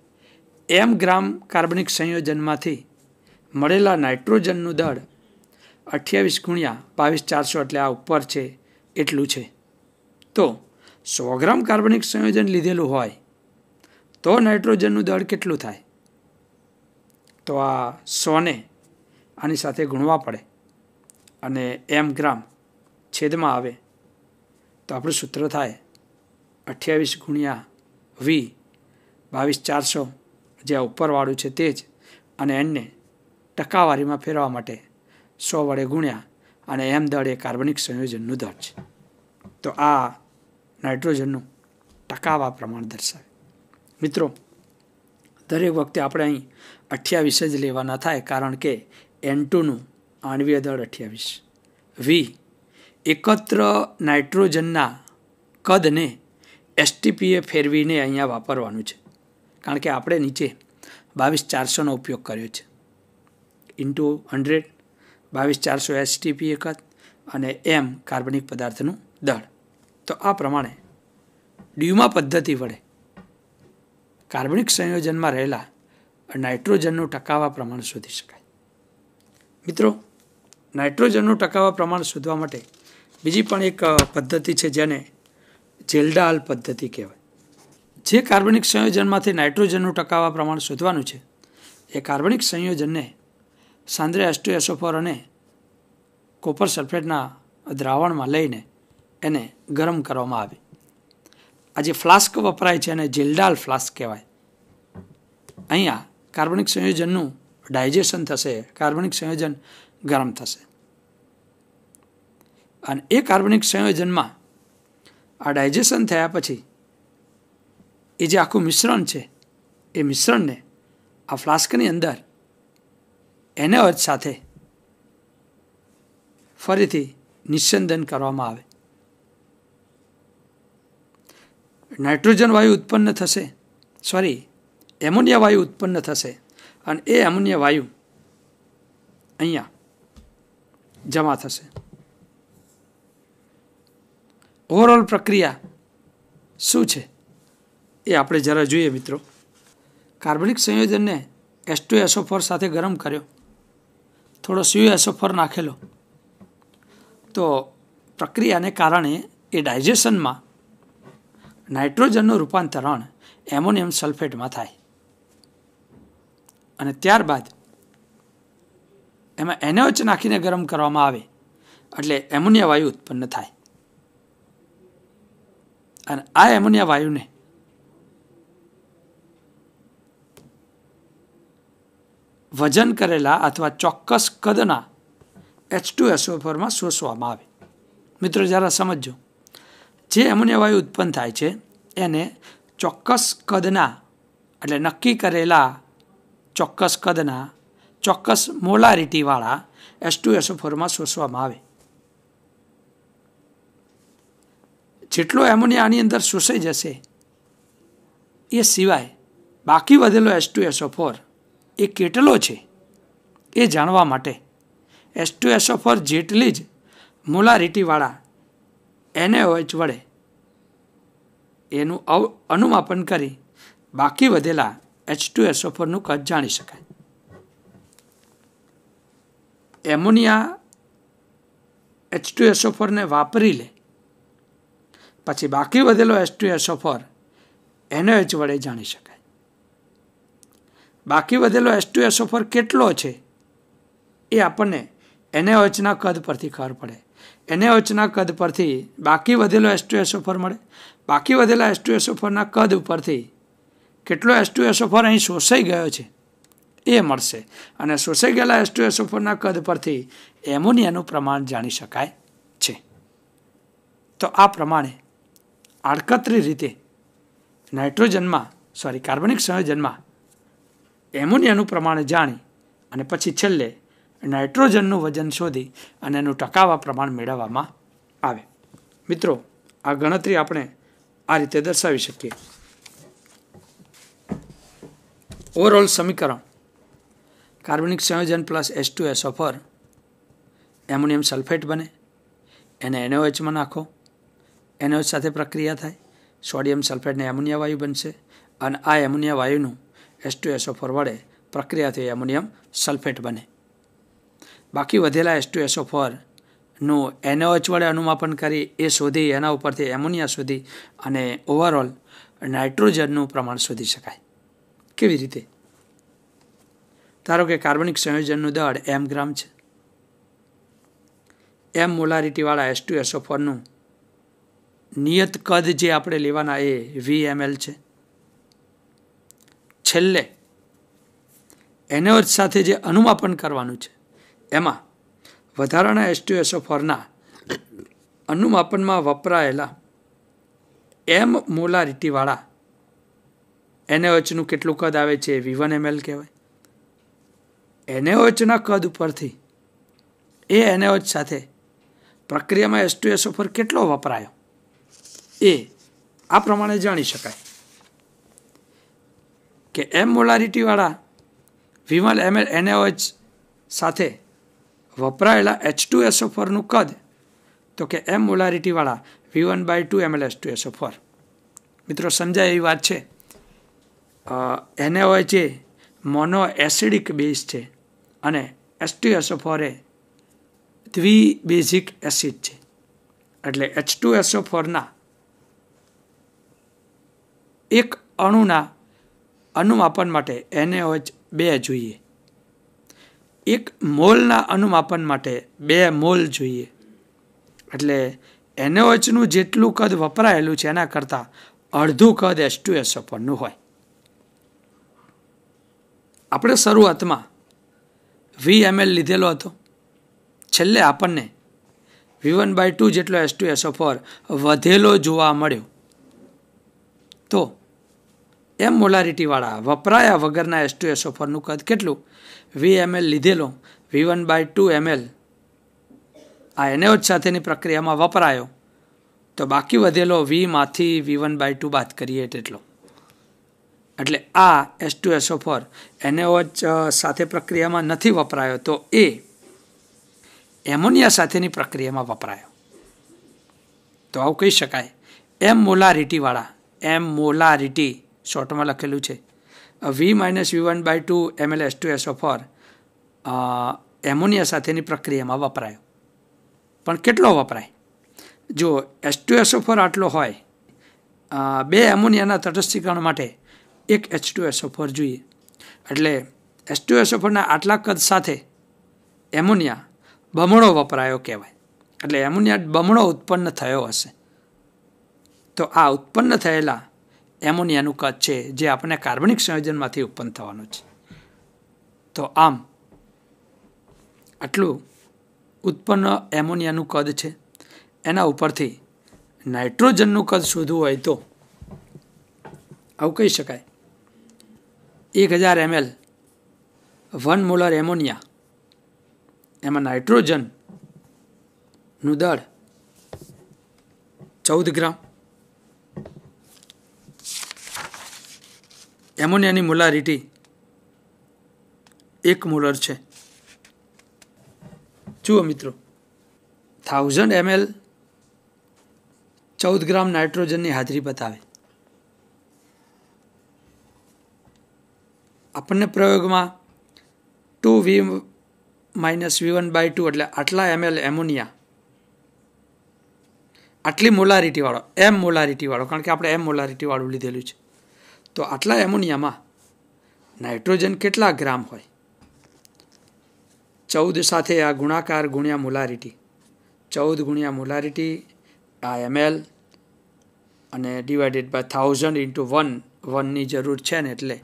એમ ગ્રામ કાર્બનિક સંયોજનમાંથી મળેલા નાઇટ્રોજનનું દળ અઠ્યાવીસ ગુણ્યા બાવીસ ચારસો એટલે આ ઉપર છે એટલું છે તો સો ગ્રામ કાર્બનિક સંયોજન લીધેલું હોય તો નાઇટ્રોજનનું દળ કેટલું થાય તો આ સોને આની સાથે ગુણવા પડે અને એમ ગ્રામ છેદમાં આવે તો આપણું સૂત્ર થાય અઠ્યાવીસ ગુણ્યા વી બાવીસ ચારસો જે આ ઉપરવાળું છે તે જ અને એને ટકાવારીમાં ફેરવા માટે સો વડે ગુણ્યા અને એમ દળ એ કાર્બનિક સંયોજનનું દળ છે તો આ નાઇટ્રોજનનું ટકાવા પ્રમાણ દર્શાવે મિત્રો દરેક વખતે આપણે અહીં અઠ્યાવીસ જ લેવાના થાય કારણ કે એન ટુનું આણવીય દળ અઠ્યાવીસ વી એકત્ર નાઇટ્રોજનના કદને એસટીપીએ ફેરવીને અહીંયા વાપરવાનું છે કારણ કે આપણે નીચે બાવીસ ચારસોનો ઉપયોગ કર્યો છે ઇન્ટુ હંડ્રેડ બાવીસ ચારસો એસટીપી એકદ અને એમ કાર્બનિક પદાર્થનું દળ તો આ પ્રમાણે ડ્યુમા પદ્ધતિ વડે કાર્બનિક સંયોજનમાં રહેલા નાઇટ્રોજનનું ટકાવા પ્રમાણ શોધી શકાય મિત્રો નાઇટ્રોજનનું ટકાવા પ્રમાણ શોધવા માટે બીજી પણ એક પદ્ધતિ છે જેને જેલડાલ પદ્ધતિ કહેવાય જે કાર્બનિક સંયોજનમાંથી નાઇટ્રોજનનું ટકાવા પ્રમાણ શોધવાનું છે એ કાર્બનિક સંયોજનને સાંદ્રે એસ્ટોએસોફોર અને કોપર સલ્ફેટના દ્રાવણમાં લઈને એને ગરમ કરવામાં આવે આ જે ફ્લાસ્ક વપરાય છે એને જેલડાલ ફ્લાસ્ક કહેવાય અહીંયા કાર્બનિક સંયોજનનું ડાયજેશન થશે કાર્બનિક સંયોજન ગરમ થશે અને એ કાર્બનિક સંયોજનમાં આ ડાયજેશન થયા પછી એ જે આખું મિશ્રણ છે એ મિશ્રણને આ ફ્લાસ્કની અંદર એને સાથે ફરીથી નિસ્યંદન કરવામાં આવે નાઇટ્રોજન વાયુ ઉત્પન્ન થશે સોરી એમોનિયા વાયુ ઉત્પન્ન થશે અને એ એમોનિયા વાયુ અહીંયા જમા થશે ઓવરઓલ પ્રક્રિયા શું છે એ આપણે જરા જોઈએ મિત્રો કાર્બનિક સંયોજનને એસ્ટો એસોફોર સાથે ગરમ કર્યો થોડો સીઓ એસોફોર નાખેલો તો પ્રક્રિયાને કારણે એ ડાયજેશનમાં નાઇટ્રોજનનું રૂપાંતરણ એમોનિયમ સલ્ફેટમાં થાય અને ત્યારબાદ એમાં એનએચ નાખીને ગરમ કરવામાં આવે એટલે એમોનિયા વાયુ ઉત્પન્ન થાય અને આ એમોનિયા વાયુને વજન કરેલા અથવા ચોક્કસ કદના એચ ટુ એસઓફરમાં શોષવામાં આવે મિત્રો જરા સમજો જે એમોનિયા વાયુ ઉત્પન્ન થાય છે એને ચોક્કસ કદના એટલે નક્કી કરેલા ચોક્કસ કદના ચોક્કસ મોલારિટીવાળા એસ ટુ એસો ફોરમાં શોષવામાં આવે જેટલો એમોનિયા આની અંદર શોષાઈ જશે એ સિવાય બાકી વધેલો એસ ટુ એસો ફોર એ કેટલો છે એ જાણવા માટે એસ ટુ એસો ફોર જેટલી જ મોલારિટીવાળા એને ઓએચ વડે એનું અવ અનુમાપન કરી બાકી વધેલા એચ ટુ એસઓ ફોરનું કદ જાણી શકાય એમોનિયા એચ ટુ એસઓ ફોરને વાપરી લે પછી બાકી વધેલો એચ ટુ એસઓ ફોર એને એચ વડે જાણી શકાય બાકી વધેલો એચ ટુ એસઓ ફોર કેટલો છે એ આપણને એને ઓચના કદ પરથી ખબર પડે એને ઓચના કદ પરથી બાકી વધેલો એસટુ એસોફર મળે બાકી વધેલા એસટુ એસોફરના કદ ઉપરથી કેટલો એસ ટુ એસોફર અહીં શોષાઈ ગયો છે એ મળશે અને શોષાઈ ગયેલા એસટુ એસોફરના કદ પરથી એમોનિયાનું પ્રમાણ જાણી શકાય છે તો આ પ્રમાણે આડકતરી રીતે નાઇટ્રોજનમાં સોરી કાર્બનિક સંયોજનમાં એમોનિયાનું પ્રમાણ જાણી અને પછી છેલ્લે નાઇટ્રોજનનું વજન શોધી અને એનું ટકાવા પ્રમાણ મેળવવામાં આવે મિત્રો આ ગણતરી આપણે આ રીતે દર્શાવી શકીએ ઓવરઓલ સમીકરણ કાર્બનિક સંયોજન plus S two S O four ammonium sulphate બને એને એનઓએચમાં નાખો એનઓએચ સાથે પ્રક્રિયા થાય સોડિયમ સલ્ફેટને એમોનિયા વાયુ બનશે અને આ એમોનિયા વાયુનું એસ ટુ એસઓ ફોર વડે પ્રક્રિયાથી એમોનિયમ સલ્ફેટ બને બાકી વધેલા એસ ટુ એસઓ ફોરનું એનઓએચ વડે અનુમાપન કરી એ શોધી એના ઉપરથી એમોનિયા શોધી અને ઓવરઓલ નાઇટ્રોજનનું પ્રમાણ શોધી શકાય કેવી રીતે ધારો કે કાર્બનિક સંયોજનનું દળ એમ ગ્રામ છે એમ મોલારિટીવાળા એસ ટુ એસઓ ફોરનું નિયત કદ જે આપણે લેવાના એ વી એમ એલ છે છેલ્લે એનઓએચ સાથે જે અનુમાપન કરવાનું છે એમાં વધારાના એસ એસટીએસઓફોરના અનુમાપનમાં વપરાયેલા એમ મોલારિટીવાળા એનએઓચનું કેટલું કદ આવે છે વી વન એમએલ કહેવાય એનએઓચના કદ ઉપરથી એ એનએચ સાથે પ્રક્રિયામાં એસ એસટીએસઓ પર કેટલો વપરાયો એ આ પ્રમાણે જાણી શકાય કે એમ મોલારિટીવાળા વિમલ એમએલ એનએઓચ સાથે વપરાયેલા એચ ટુ એસઓ ફોરનું કદ તો કે એમ મોલારિટીવાળા V one by two ML S two SO four મિત્રો સમજાય એવી વાત છે એને હોય છે મોનો એસિડિક બેઝ છે અને ટુ એસ ઓ ફોર એ દ્વિ બેઝિક એસિડ છે એટલે એચ ટુ એસ ઓ ફોરના એક અણુના અનુમાપન માટે એને હોય બે જોઈએ એક મોલના અનુમાપન માટે બે મોલ જોઈએ એટલે એનઓએચનું જેટલું કદ વપરાયેલું છે એના કરતાં અડધું કદ એસ ટુ એસ ઓપનનું હોય આપણે શરૂઆતમાં વી એમએલ લીધેલો હતો છેલ્લે આપણને વી વન બાય ટુ જેટલો S two S SO four વધેલો જોવા મળ્યો તો એમ મોલારિટીવાળા વપરાયા વગરના એસ ટુ એસોફરનું કદ કેટલું વી એમએલ લીધેલો V one by two ML આ એનેઓજ સાથેની પ્રક્રિયામાં વપરાયો તો બાકી વધેલો વીમાંથી વી વન બાય ટુ બાદ કરીએ તેટલો એટલે આ એસ ટુ એસઓ ફોર એનેઓજ સાથે પ્રક્રિયામાં નથી વપરાયો તો એ એમોનિયા સાથેની પ્રક્રિયામાં વપરાયો તો આવું કહી શકાય એમ મોલારિટીવાળા એમ મોલારિટી શોર્ટમાં લખેલું છે V minus V one by two ML S two SO four ammonia સાથેની પ્રક્રિયામાં વપરાયો પણ કેટલો વપરાય જો એસ ટુ એસઓ ફોર આટલો હોય બે એમોનિયાના તટસ્થીકરણ માટે એક એચ ટુ એસઓ ફોર જોઈએ એટલે એસ ટુ એસઓ ફોરના આટલા કદ સાથે એમોનિયા બમણો વપરાયો કહેવાય એટલે એમોનિયા બમણો ઉત્પન્ન થયો હશે તો આ ઉત્પન્ન થયેલા એમોનિયાનું કદ છે જે આપણને કાર્બનિક સંયોજનમાંથી ઉત્પન્ન થવાનું છે તો આમ આટલું ઉત્પન્ન એમોનિયાનું કદ છે એના ઉપરથી નાઇટ્રોજનનું કદ શોધવું હોય તો આવું કહી શકાય એક હજાર એમએલ વન મોલર એમોનિયા એમાં નાઇટ્રોજનનું દળ ચૌદ ગ્રામ એમોનિયાની મોલારિટી એક મોલર છે જુઓ મિત્રો થાઉઝન્ડ એમએલ ચૌદ ગ્રામ નાઇટ્રોજનની હાજરી બતાવે આપણને પ્રયોગમાં two V minus V one by two એટલે આટલા એમએલ એમોનિયા આટલી મોલારિટીવાળો એમ મોલારિટીવાળો કારણ કે આપણે એમ મોલારિટીવાળું લીધેલું છે તો આટલા એમોનિયામાં નાઇટ્રોજન કેટલા ગ્રામ હોય ચૌદ સાથે આ ગુણાકાર ગુણ્યા મોલારિટી ચૌદ ગુણ્યા મોલારિટી આ એમએલ અને divided by thousand into one વનની જરૂર છે ને એટલે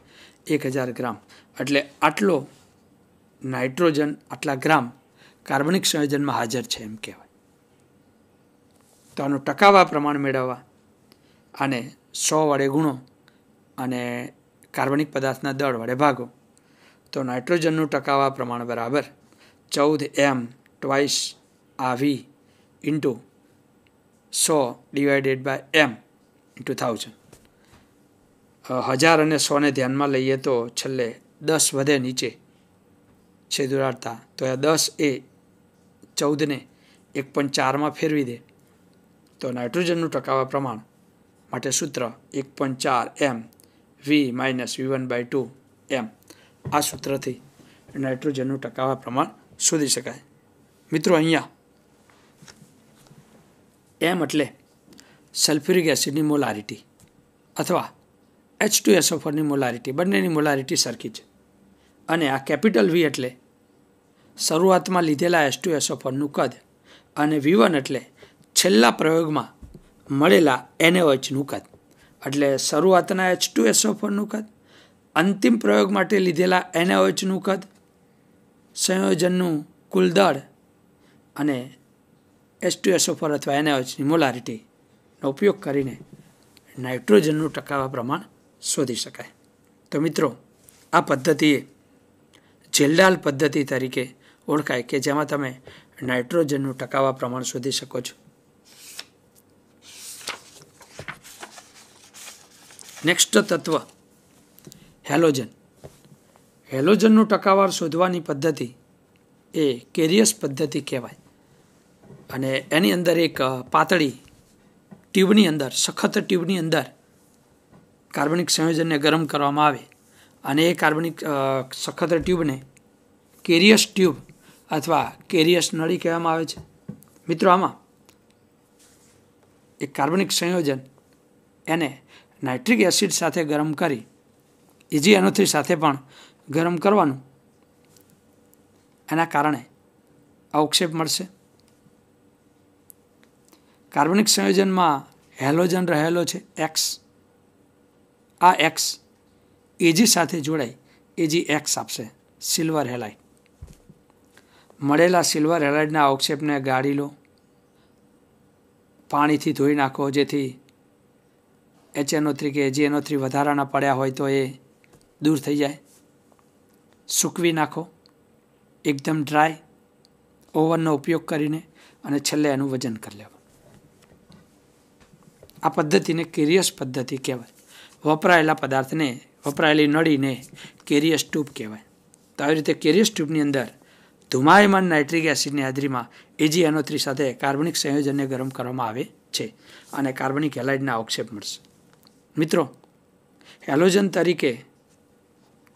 એક હજાર ગ્રામ એટલે આટલો નાઇટ્રોજન આટલા ગ્રામ કાર્બનિક સંયોજનમાં હાજર છે એમ કહેવાય તો આનું ટકાવા પ્રમાણ મેળવવા અને સો વડે ગુણો અને કાર્બનિક પદાર્થના દળ વડે ભાગો તો નાઇટ્રોજનનું ટકાવા પ્રમાણ બરાબર ચૌદ એમ ટ્વાઇસ આ વી ઇન્ટુ સો divided by M into thousand હજાર અને સોને ધ્યાનમાં લઈએ તો છેલ્લે દસ વધે નીચે છેદુરાડતા તો આ દસ એ ચૌદને એક પોઈન્ટ ચારમાં ફેરવી દે તો નાઇટ્રોજનનું ટકાવા પ્રમાણ માટે સૂત્ર એક પોઈન્ટ ચાર M V minus V one by two M આ સૂત્રથી નાઇટ્રોજનનું ટકાવા પ્રમાણ શોધી શકાય મિત્રો અહીંયા એમ એટલે સલ્ફ્યુરિક એસિડની મોલારિટી અથવા એચ ટુ ઓફરની મોલારિટી બંનેની મોલારિટી સરખી છે અને આ કેપિટલ વી એટલે શરૂઆતમાં લીધેલા એચ ટુ ઓફરનું કદ અને વી વન એટલે છેલ્લા પ્રયોગમાં મળેલા એનએઓએચનું કદ એટલે શરૂઆતના એચ ટુ એસઓ ફોરનું કદ અંતિમ પ્રયોગ માટે લીધેલા એનઓએચનું કદ સંયોજનનું કુલ દળ અને એચ ટુ એસ ફોર અથવા એનઓએચની મોલારિટીનો ઉપયોગ કરીને નાઇટ્રોજનનું ટકાવા પ્રમાણ શોધી શકાય તો મિત્રો આ પદ્ધતિ જેલડાલ પદ્ધતિ તરીકે ઓળખાય કે જેમાં તમે નાઇટ્રોજનનું ટકાવા પ્રમાણ શોધી શકો છો નેક્સ્ટ તત્વ હેલોજન હેલોજનનું ટકાવાર શોધવાની પદ્ધતિ એ કેરિયસ પદ્ધતિ કહેવાય અને એની અંદર એક પાતળી ટ્યુબની અંદર સખત ટ્યુબની અંદર કાર્બનિક સંયોજનને ગરમ કરવામાં આવે અને એ કાર્બનિક સખત ટ્યુબને કેરિયસ ટ્યુબ અથવા કેરિયસ નળી કહેવામાં આવે છે મિત્રો આમાં એક કાર્બનિક સંયોજન એને નાઇટ્રિક એસિડ સાથે ગરમ કરી ઇજી એનો સાથે પણ ગરમ કરવાનું એના કારણે અવક્ષેપ મળશે કાર્બનિક સંયોજનમાં હેલોજન રહેલો છે એક્સ આ એક્સ એજી સાથે જોડાઈ એજી એક્સ આપશે સિલ્વર હેલાઇડ મળેલા સિલ્વર હેલાઇડના અવક્ષેપને ગાળી લો પાણીથી ધોઈ નાખો જેથી એચએનઓ થ્રી કે એજીએનઓ થ્રી વધારાના પડ્યા હોય તો એ દૂર થઈ જાય સૂકવી નાખો એકદમ ડ્રાય ઓવનનો ઉપયોગ કરીને અને છેલ્લે એનું વજન કરી લેવું આ પદ્ધતિને કેરિયસ પદ્ધતિ કહેવાય વપરાયેલા પદાર્થને વપરાયેલી નળીને કેરિયસ ટ્યુબ કહેવાય તો આવી રીતે કેરિયસ ટ્યુબની અંદર ધુમાયમાન નાઇટ્રિક એસિડની હાજરીમાં એજી એનો થ્રી સાથે કાર્બનિક સંયોજનને ગરમ કરવામાં આવે છે અને કાર્બનિક હેલાઇડના અવક્ષેપ મળશે મિત્રો હેલોજન તરીકે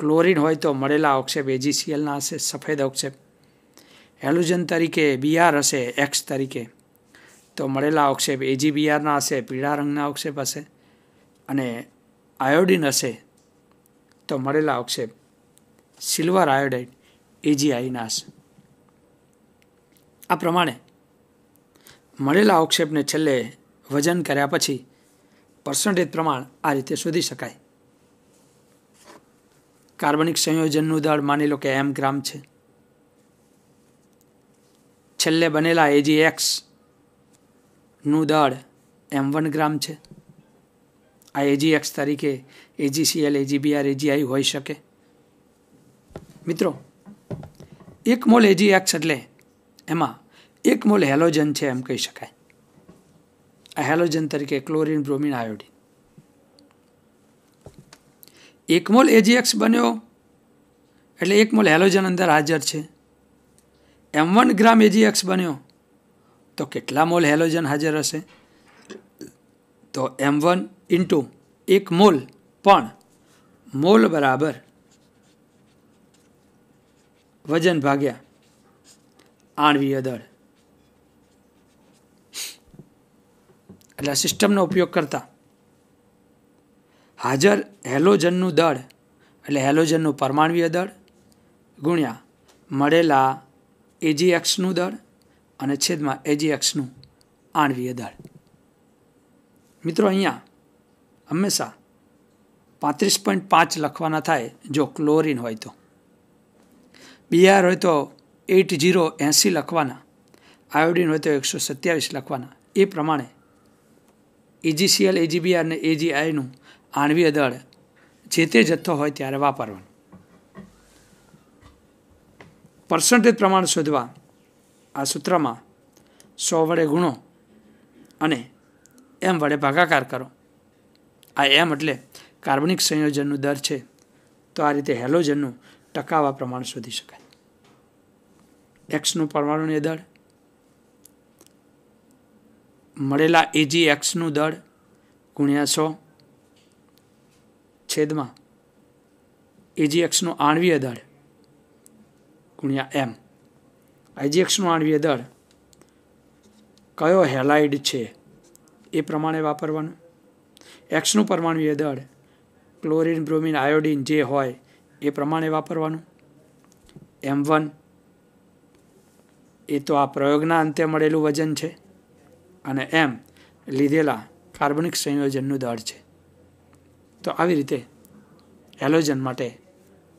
ક્લોરિન હોય તો મળેલા અવક્ષેપ એજીસીએલના હશે સફેદ અવક્ષેપ હેલોજન તરીકે બીઆર હશે એક્સ તરીકે તો મળેલા અવક્ષેપ એજી બીઆરના હશે પીળા રંગના અવક્ષેપ હશે અને આયોડિન હશે તો મળેલા અવક્ષેપ સિલ્વર આયોડાઇડ એજીઆઈના હશે આ પ્રમાણે મળેલા અવક્ષેપને છેલ્લે વજન કર્યા પછી પર્સન્ટેજ પ્રમાણ આ રીતે શોધી શકાય કાર્બનિક સંયોજનનું દળ માની લો કે એમ ગ્રામ છે છેલ્લે બનેલા એજી એક્સનું દળ એમ વન ગ્રામ છે આ એજી એક્સ તરીકે એજીસીએલ એજીબીઆર એજીઆઈ હોઈ શકે મિત્રો એક મોલ એજી એક્સ એટલે એમાં એક મોલ હેલોજન છે એમ કહી શકાય હેલોજન તરીકે ક્લોરિન બ્રોમિન આયોડિન એક મોલ એજીએક્સ બન્યો એટલે એક મોલ હેલોજન અંદર હાજર છે એમ વન ગ્રામ એજીએક્સ બન્યો તો કેટલા મોલ હેલોજન હાજર હશે તો એમ વન ઇન્ટુ એક મોલ પણ મોલ બરાબર વજન ભાગ્યા આણવીય દળ એટલે સિસ્ટમનો ઉપયોગ કરતા હાજર હેલોજનનું દળ એટલે હેલોજનનું પરમાણવીય દળ ગુણ્યા મળેલા એજીએક્સનું દળ અને છેદમાં એજીએક્સનું આણવીય દળ મિત્રો અહીંયા હંમેશા પાંત્રીસ પોઈન્ટ પાંચ લખવાના થાય જો ક્લોરિન હોય તો બીઆર હોય તો એટ જીરો એંસી લખવાના આયોડિન હોય તો એકસો સત્યાવીસ લખવાના એ પ્રમાણે એજીસીએલ એજીબી અને એજીઆઈનું આણવીય દળ જે તે જથ્થો હોય ત્યારે વાપરવાનો પર્સન્ટેજ પ્રમાણ શોધવા આ સૂત્રમાં સો વડે ગુણો અને એમ વડે ભાગાકાર કરો આ એમ એટલે કાર્બનિક સંયોજનનું દર છે તો આ રીતે હેલોજનનું ટકાવા પ્રમાણ શોધી શકાય એક્સનું પરમાણુની દળ મળેલા એજી એક્સનું દળ ગુણ્યા સો છેદમાં એજી એક્સનું આણવીય દળ ગુણ્યા એમ આઈજી એક્સનું આણવીય દળ કયો હેલાઇડ છે એ પ્રમાણે વાપરવાનું એક્સનું પરમાણવીય દળ ક્લોરિન બ્રોમિન આયોડિન જે હોય એ પ્રમાણે વાપરવાનું એમ વન એ તો આ પ્રયોગના અંતે મળેલું વજન છે અને એમ લીધેલા કાર્બનિક સંયોજનનું દળ છે તો આવી રીતે એલોજન માટે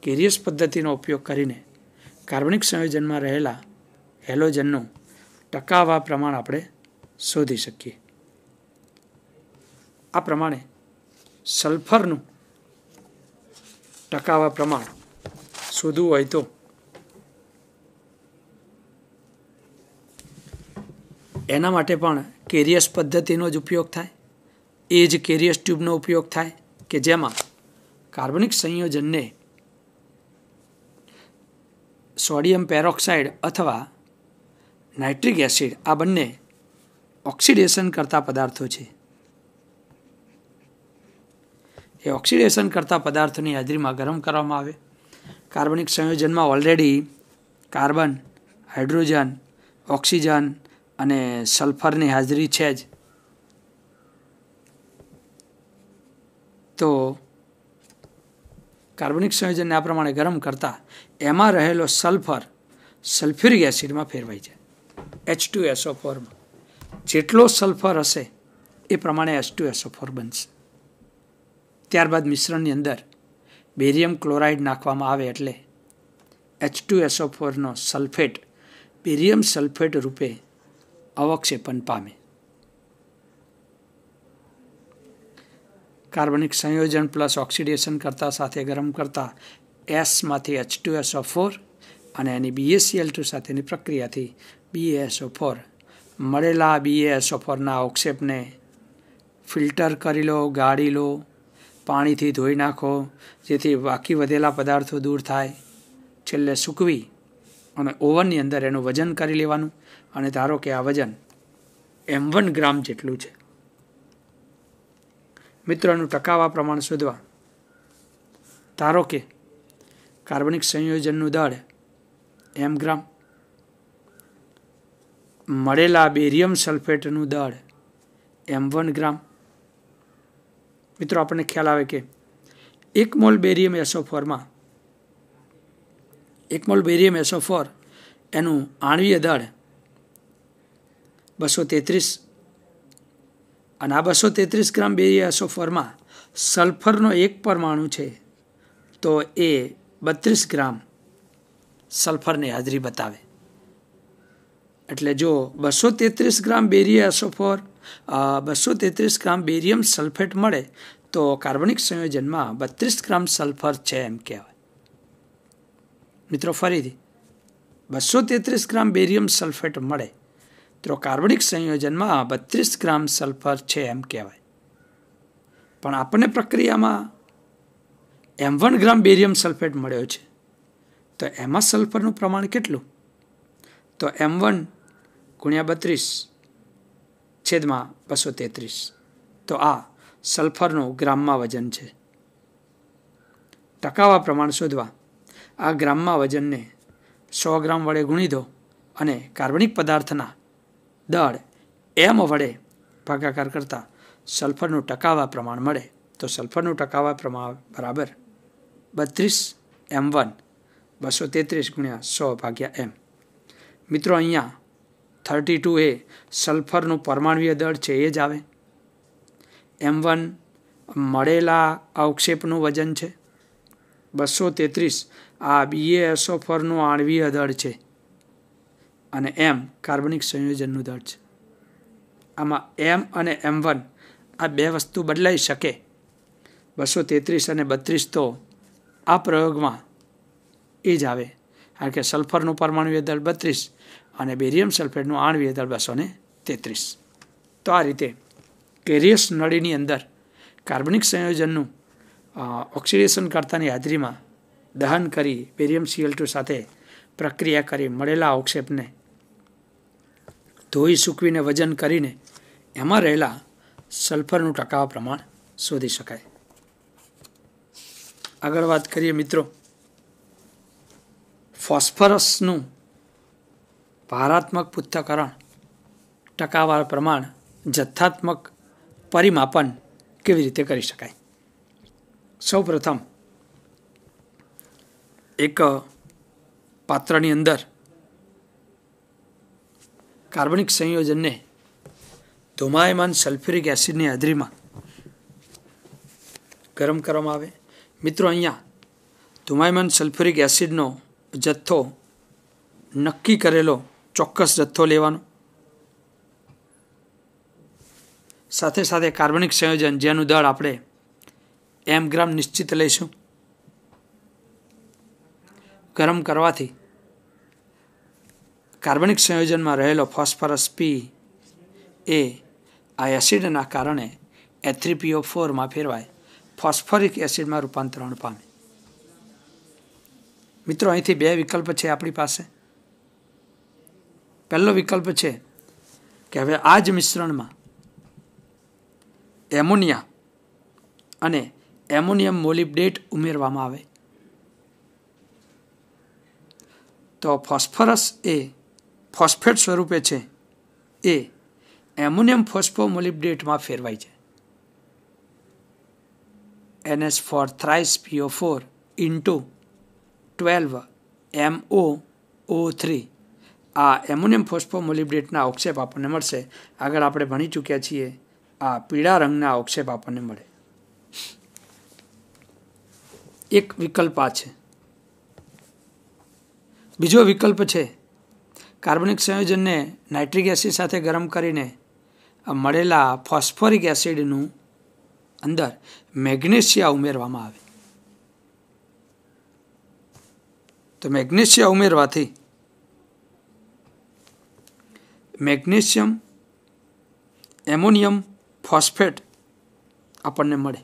કેરિયસ પદ્ધતિનો ઉપયોગ કરીને કાર્બનિક સંયોજનમાં રહેલા હેલોજનનું ટકાવા પ્રમાણ આપણે શોધી શકીએ આ પ્રમાણે સલ્ફરનું ટકાવા પ્રમાણ શોધવું હોય તો એના માટે પણ કેરિયસ પદ્ધતિનો જ ઉપયોગ થાય એ જ કેરિયસ ટ્યુબનો ઉપયોગ થાય કે જેમાં કાર્બનિક સંયોજનને સોડિયમ પેરોક્સાઇડ અથવા નાઇટ્રિક એસિડ આ બંને ઓક્સિડેશન કરતા પદાર્થો છે એ ઓક્સિડેશન કરતા પદાર્થોની હાજરીમાં ગરમ કરવામાં આવે કાર્બનિક સંયોજનમાં ઓલરેડી કાર્બન હાઇડ્રોજન ઓક્સિજન અને સલ્ફરની હાજરી છે જ તો કાર્બનિક સંયોજનને આ પ્રમાણે ગરમ કરતાં એમાં રહેલો સલ્ફર સલ્ફ્યુરિક એસિડમાં ફેરવાઈ જાય એચ ટુ એસઓ ફોરમાં જેટલો સલ્ફર હશે એ પ્રમાણે એચ ટુ એસઓ ફોર બનશે ત્યારબાદ મિશ્રણની અંદર બેરિયમ ક્લોરાઇડ નાખવામાં આવે એટલે એચ ટુ એસઓ ફોરનો સલ્ફેટ બેરિયમ સલ્ફેટ રૂપે અવક્ષેપણ પામે કાર્બનિક સંયોજન પ્લસ ઓક્સિડેશન કરતાં સાથે ગરમ કરતાં એસમાંથી એચ ટુ એસઓ ફોર અને એની બીએસસીએલ ટુ સાથેની પ્રક્રિયાથી બીએસઓ ફોર મળેલા બીએસઓ ફોરના ઓક્ષેપને ફિલ્ટર કરી લો ગાળી લો પાણીથી ધોઈ નાખો જેથી બાકી વધેલા પદાર્થો દૂર થાય છેલ્લે સૂકવી અને ઓવનની અંદર એનું વજન કરી લેવાનું અને ધારો કે આ વજન એમ વન ગ્રામ જેટલું છે મિત્રોનું ટકાવા પ્રમાણ શોધવા ધારો કે કાર્બનિક સંયોજનનું દળ એમ ગ્રામ મળેલા બેરિયમ સલ્ફેટનું દળ એમ વન ગ્રામ મિત્રો આપણને ખ્યાલ આવે કે એક મોલ બેરિયમ એસોફોરમાં એક મોલ બેરિયમ એસોફોર એનું આણવીય દળ બસો તેત્રીસ અને આ બસો તેત્રીસ ગ્રામ બેરિયાસો ફોરમાં સલ્ફરનો એક પરમાણુ છે તો એ બત્રીસ ગ્રામ સલ્ફરની હાજરી બતાવે એટલે જો બસો તેત્રીસ ગ્રામ બેરિયાસોફોર બસો તેત્રીસ ગ્રામ બેરિયમ સલ્ફેટ મળે તો કાર્બનિક સંયોજનમાં બત્રીસ ગ્રામ સલ્ફર છે એમ કહેવાય મિત્રો ફરીથી બસો તેત્રીસ ગ્રામ બેરિયમ સલ્ફેટ મળે તો કાર્બનિક સંયોજનમાં બત્રીસ ગ્રામ સલ્ફર છે એમ કહેવાય પણ આપણને પ્રક્રિયામાં M one gram barium sulphate મળ્યો છે તો એમાં સલ્ફરનું પ્રમાણ કેટલું તો એમ વન ગુણ્યા બત્રીસ છેદમાં બસો તેત્રીસ તો આ સલ્ફરનું ગ્રામમાં વજન છે ટકાવા પ્રમાણ શોધવા આ ગ્રામમાં વજનને સો ગ્રામ વડે ગુણી દો અને કાર્બનિક પદાર્થના દળ એમ વડે ભાગાકાર કરતાં સલ્ફરનું ટકાવા પ્રમાણ મળે તો સલ્ફરનું ટકાવા પ્રમાણ બરાબર બત્રીસ એમ વન બસો તેત્રીસ ગુણ્યા સો ભાગ્યા એમ મિત્રો અહીંયા થર્ટી ટુ એ સલ્ફરનું પરમાણવીય દળ છે એ જ આવે એમ વન મળેલા અવક્ષેપનું વજન છે બસો તેત્રીસ આ બીએએસઓ ફરનું આણવીય દળ છે અને એમ કાર્બનિક સંયોજનનું દળ છે આમાં એમ અને એમ વન આ બે વસ્તુ બદલાઈ શકે બસો તેત્રીસ અને બત્રીસ તો આ પ્રયોગમાં એ જ આવે કારણ કે સલ્ફરનું પરમાણુય દળ બત્રીસ અને બેરિયમ સલ્ફેટનું આણવીય દળ બસો ને તેત્રીસ તો આ રીતે કેરિયસ નળીની અંદર કાર્બનિક સંયોજનનું ઓક્સિડેશન કરતાની હાજરીમાં દહન કરી બેરિયમ સીએલ ટુ સાથે પ્રક્રિયા કરી મળેલા અવક્ષેપને ધોઈ સૂકવીને વજન કરીને એમાં રહેલા સલ્ફરનું ટકાવા પ્રમાણ શોધી શકાય આગળ વાત કરીએ મિત્રો ફોસ્ફરસનું ભારાત્મક પૃથ્થકરણ ટકાવાર પ્રમાણ જથ્થાત્મક પરિમાપન કેવી રીતે કરી શકાય સૌ પ્રથમ એક પાત્રની અંદર કાર્બનિક સંયોજનને ધુમાયમાન સલ્ફ્યુરિક એસિડની હાજરીમાં ગરમ કરવામાં આવે મિત્રો અહીંયા ધુમાયમાન સલ્ફ્યુરિક એસિડનો જથ્થો નક્કી કરેલો ચોક્કસ જથ્થો લેવાનો સાથે સાથે કાર્બનિક સંયોજન જેનું દળ આપણે એમ ગ્રામ નિશ્ચિત લઈશું ગરમ કરવાથી કાર્બનિક સંયોજનમાં રહેલો ફોસ્ફરસ પી એ આ એસિડના કારણે એથ્રીપીઓ ફોરમાં ફેરવાય ફોસ્ફરિક એસિડમાં રૂપાંતરણ પામે મિત્રો અહીંથી બે વિકલ્પ છે આપણી પાસે પહેલો વિકલ્પ છે કે હવે આ જ મિશ્રણમાં એમોનિયા અને એમોનિયમ મોલિબ્ડેટ ઉમેરવામાં આવે તો ફોસ્ફરસ એ ફોસ્ફેટ સ્વરૂપે છે એ એમોનિયમ ફોસ્ફોમોલિબ્ડેટમાં ફેરવાય છે NS four thrice PO four into twelve M O three આ એમોનિયમ ફોસ્ફોમોલિબ્ડેટના ઓક્ષેપ આપણને મળશે આગળ આપણે ભણી ચૂક્યા છીએ આ પીળા રંગના ઓક્ષેપ આપણને મળે એક વિકલ્પ આ છે બીજો વિકલ્પ છે કાર્બનિક સંયોજનને નાઇટ્રિક એસિડ સાથે ગરમ કરીને મળેલા ફોસ્ફોરિક એસિડનું અંદર મેગ્નેશિયા ઉમેરવામાં આવે તો મેગ્નેશિયા ઉમેરવાથી મેગ્નેશિયમ એમોનિયમ ફોસ્ફેટ આપણને મળે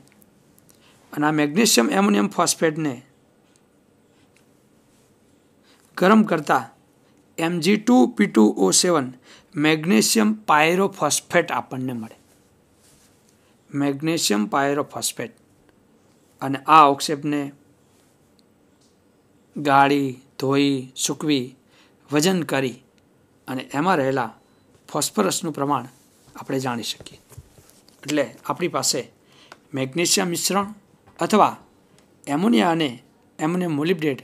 અને આ મેગ્નેશિયમ એમોનિયમ ફોસ્ફેટને ગરમ કરતાં MG two P two O seven magnesium pyrophosphate આપણને મળે મેગ્નેશિયમ પાયરોફોસ્ફેટ અને આ અવક્ષેપને ગાળી ધોઈ સૂકવી વજન કરી અને એમાં રહેલા ફોસ્ફરસનું પ્રમાણ આપણે જાણી શકીએ એટલે આપણી પાસે મેગ્નેશિયમ મિશ્રણ અથવા એમોનિયા અને એમને મોલિબ્ડેટ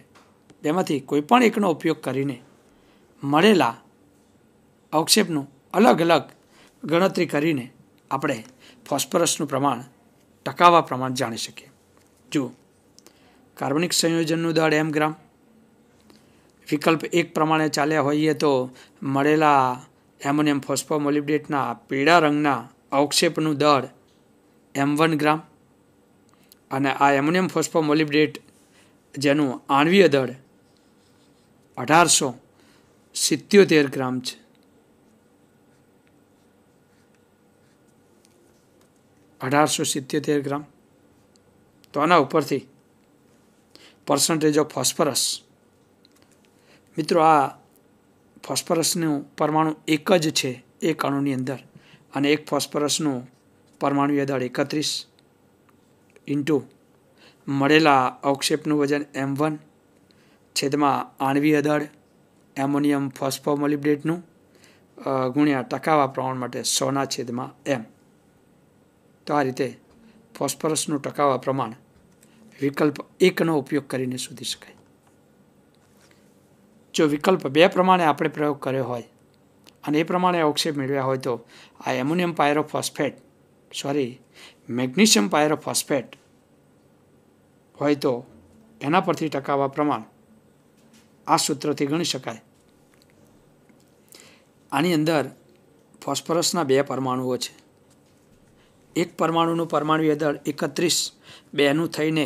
બેમાંથી કોઈપણ એકનો ઉપયોગ કરીને મળેલા અવક્ષેપનું અલગ અલગ ગણતરી કરીને આપણે ફોસ્ફરસનું પ્રમાણ ટકાવા પ્રમાણ જાણી શકીએ જુઓ કાર્બનિક સંયોજનનું દળ એમ ગ્રામ વિકલ્પ એક પ્રમાણે ચાલ્યા હોઈએ તો મળેલા એમોનિયમ ફોસ્ફોમોલિબ્ડેટના પીળા રંગના અવક્ષેપનું દળ એમ વન ગ્રામ અને આ એમોનિયમ ફોસ્ફોમોલિબ્ડેટ જેનું આણવીય દળ અઢારસો સિત્યોતેર ગ્રામ છે અઢારસો સિત્યોતેર ગ્રામ તો આના ઉપરથી પર્સન્ટેજ ઓફ ફોસ્ફરસ મિત્રો આ ફોસ્ફરસનું પરમાણુ એક જ છે એક અણુની અંદર અને એક ફોસ્ફરસનું પરમાણુય દળ એકત્રીસ ઇન્ટુ મળેલા અવક્ષેપનું વજન એમ વન છેદમાં આણવીય દળ એમોનિયમ ફોસ્ફોમોલિબ્ડેટનું ગુણ્યા ટકાવા પ્રમાણ માટે સોના છેદમાં એમ તો આ રીતે ફોસ્ફરસનું ટકાવા પ્રમાણ વિકલ્પ એકનો ઉપયોગ કરીને શોધી શકાય જો વિકલ્પ બે પ્રમાણે આપણે પ્રયોગ કર્યો હોય અને એ પ્રમાણે અવક્ષેપ મેળવ્યા હોય તો આ ammonium pyrophosphate sorry magnesium pyrophosphate હોય તો એના પરથી ટકાવા પ્રમાણ આ સૂત્રથી ગણી શકાય આની અંદર ફોસ્ફરસના બે પરમાણુઓ છે એક પરમાણુનું પરમાણુય દળ એકત્રીસ બેનું થઈને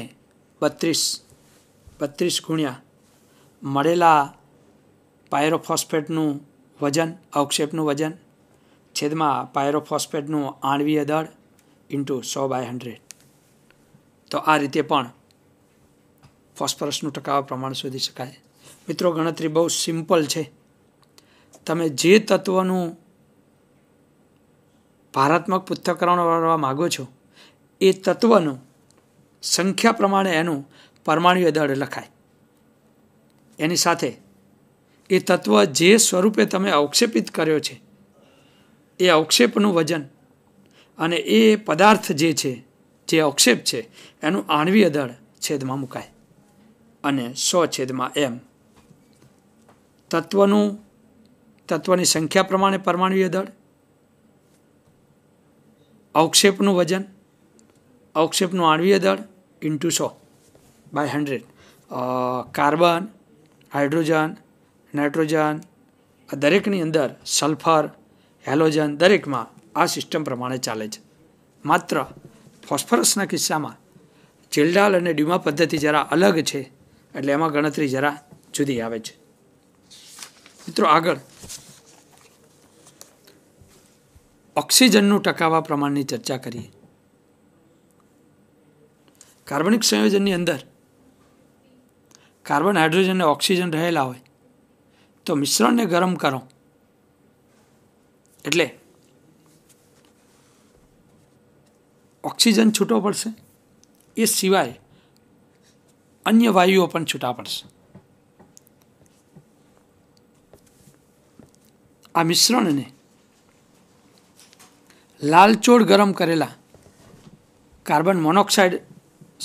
બત્રીસ બત્રીસ ગુણ્યા મળેલા પાયરોફોસ્ફેટનું વજન અવક્ષેપનું વજન છેદમાં પાયરોફોસ્ફેટનું આણવીય દળ ઇન્ટુ સો બાય હંડ્રેડ તો આ રીતે પણ ફોસ્ફરસનું ટકાવ પ્રમાણ શોધી શકાય મિત્રો ગણતરી બહુ સિમ્પલ છે તમે જે તત્વનું ભારાત્મક પૃથ્થકરણ કરવા માગો છો એ તત્વનું સંખ્યા પ્રમાણે એનું પરમાણુ દળ લખાય એની સાથે એ તત્વ જે સ્વરૂપે તમે અવક્ષેપિત કર્યો છે એ અવક્ષેપનું વજન અને એ પદાર્થ જે છે જે અવક્ષેપ છે એનું આણવીય દળ છેદમાં મુકાય અને સ્વ છેદમાં એમ તત્વનું તત્વની સંખ્યા પ્રમાણે પરમાણુય દળ અવક્ષેપનું વજન અવક્ષેપનું આણવીય દળ ઇન્ટુ સો by hundred carbon hydrogen nitrogen આ દરેકની અંદર સલ્ફર હેલોજન દરેકમાં આ સિસ્ટમ પ્રમાણે ચાલે છે માત્ર ફોસ્ફરસના કિસ્સામાં ચિલ્ડાલ અને ડ્યુમા પદ્ધતિ જરા અલગ છે એટલે એમાં ગણતરી જરા જુદી આવે છે મિત્રો આગળ ઓક્સિજનનું ટકાવા પ્રમાણની ચર્ચા કરીએ કાર્બનિક સંયોજનની અંદર કાર્બન હાઇડ્રોજન અને ઓક્સિજન રહેલા હોય તો મિશ્રણને ગરમ કરો એટલે ઓક્સિજન છૂટો પડશે એ સિવાય અન્ય વાયુઓ પણ છૂટા પડશે આ મિશ્રણને લાલચોળ ગરમ કરેલા કાર્બન મોનોક્સાઇડ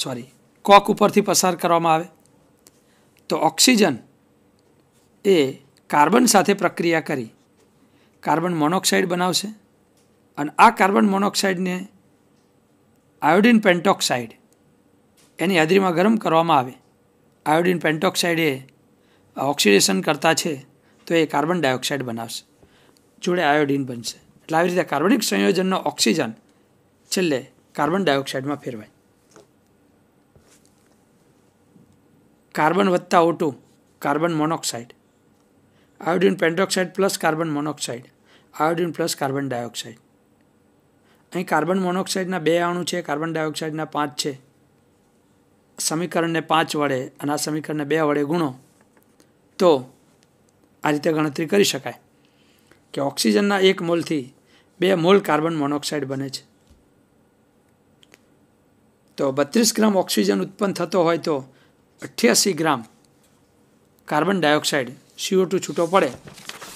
સોરી કોક ઉપરથી પસાર કરવામાં આવે તો ઓક્સિજન એ કાર્બન સાથે પ્રક્રિયા કરી કાર્બન મોનોક્સાઇડ બનાવશે અને આ કાર્બન મોનોક્સાઇડને આયોડિન પેન્ટોક્સાઇડ એની હાજરીમાં ગરમ કરવામાં આવે આયોડિન પેન્ટોક્સાઇડ એ ઓક્સિડેશન કરતા છે તો એ કાર્બન ડાયોક્સાઇડ બનાવશે જોડે આયોડિન બનશે એટલે આવી રીતે કાર્બનિક સંયોજનનો ઓક્સિજન છેલ્લે કાર્બન ડાયોક્સાઇડમાં ફેરવાય કાર્બન વત્તા O two carbon monoxide iodine pentoxide plus carbon monoxide iodine plus carbon dioxide અહીં કાર્બન મોનોક્સાઇડના બે અણુ છે કાર્બન ડાયોક્સાઇડના પાંચ છે સમીકરણને પાંચ વડે અને આ સમીકરણને બે વડે ગુણો તો આ રીતે ગણતરી કરી શકાય કે ઓક્સિજનના એક મોલથી બે મોલ કાર્બન મોનોક્સાઇડ બને છે તો બત્રીસ ગ્રામ ઓક્સિજન ઉત્પન્ન થતો હોય તો અઠ્યાસી gram carbon dioxide CO two છૂટો પડે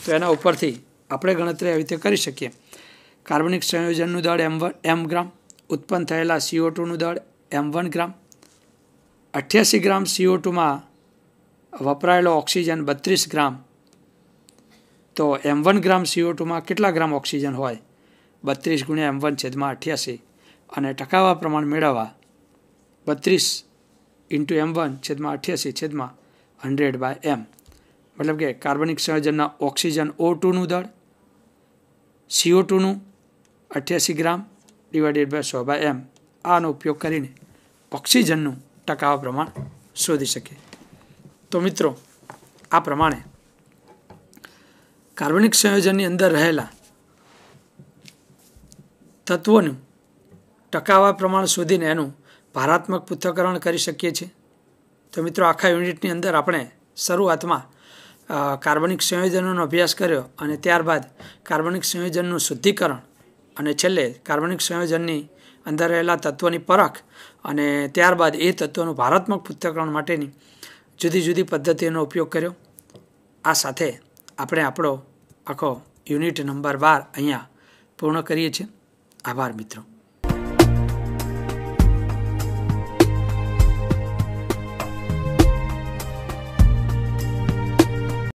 તો એના ઉપરથી આપણે ગણતરી આવી રીતે કરી શકીએ કાર્બનિક સંયોજનનું દળ એમ વન એમ ગ્રામ ઉત્પન્ન થયેલા સીઓ ટુનું દળ એમ વન ગ્રામ અઠ્યાસી ગ્રામ સીઓ ટુમાં વપરાયેલો ઓક્સિજન બત્રીસ ગ્રામ તો એમ વન ગ્રામ સીઓ ટુમાં કેટલા ગ્રામ ઓક્સિજન હોય બત્રીસ ગુણ્યા એમ વન છેદમાં અઠ્યાસી અને ટકાવા પ્રમાણ મેળવવા બત્રીસ ઇન્ટુ એમ વન છેદમાં અઠ્યાસી છેદમાં હંડ્રેડ બાય એમ મતલબ કે કાર્બનિક સંયોજનના ઓક્સિજન ઓ ટુનું દળ સીઓ ટુનું અઠ્યાસી ગ્રામ ડિવાઇડેડ બાય સો બાય એમ આનો ઉપયોગ કરીને ઓક્સિજનનું ટકાવા પ્રમાણ શોધી શકીએ તો મિત્રો આ પ્રમાણે કાર્બનિક સંયોજનની અંદર રહેલા તત્વોનું ટકાવા પ્રમાણ શોધીને એનું ભારાત્મક પૃથ્થકરણ કરી શકીએ છીએ તો મિત્રો આખા યુનિટની અંદર આપણે શરૂઆતમાં કાર્બનિક સંયોજનોનો અભ્યાસ કર્યો અને ત્યારબાદ કાર્બનિક સંયોજનનું શુદ્ધિકરણ અને છેલ્લે કાર્બનિક સંયોજનની અંદર રહેલા તત્વોની પરખ અને ત્યારબાદ એ તત્વોનું ભારાત્મક પૃથ્થકરણ માટેની જુદી જુદી પદ્ધતિઓનો ઉપયોગ કર્યો આ સાથે આપણે આપણો આખો યુનિટ નંબર બાર અહીંયા પૂર્ણ કરીએ છીએ આભાર મિત્રો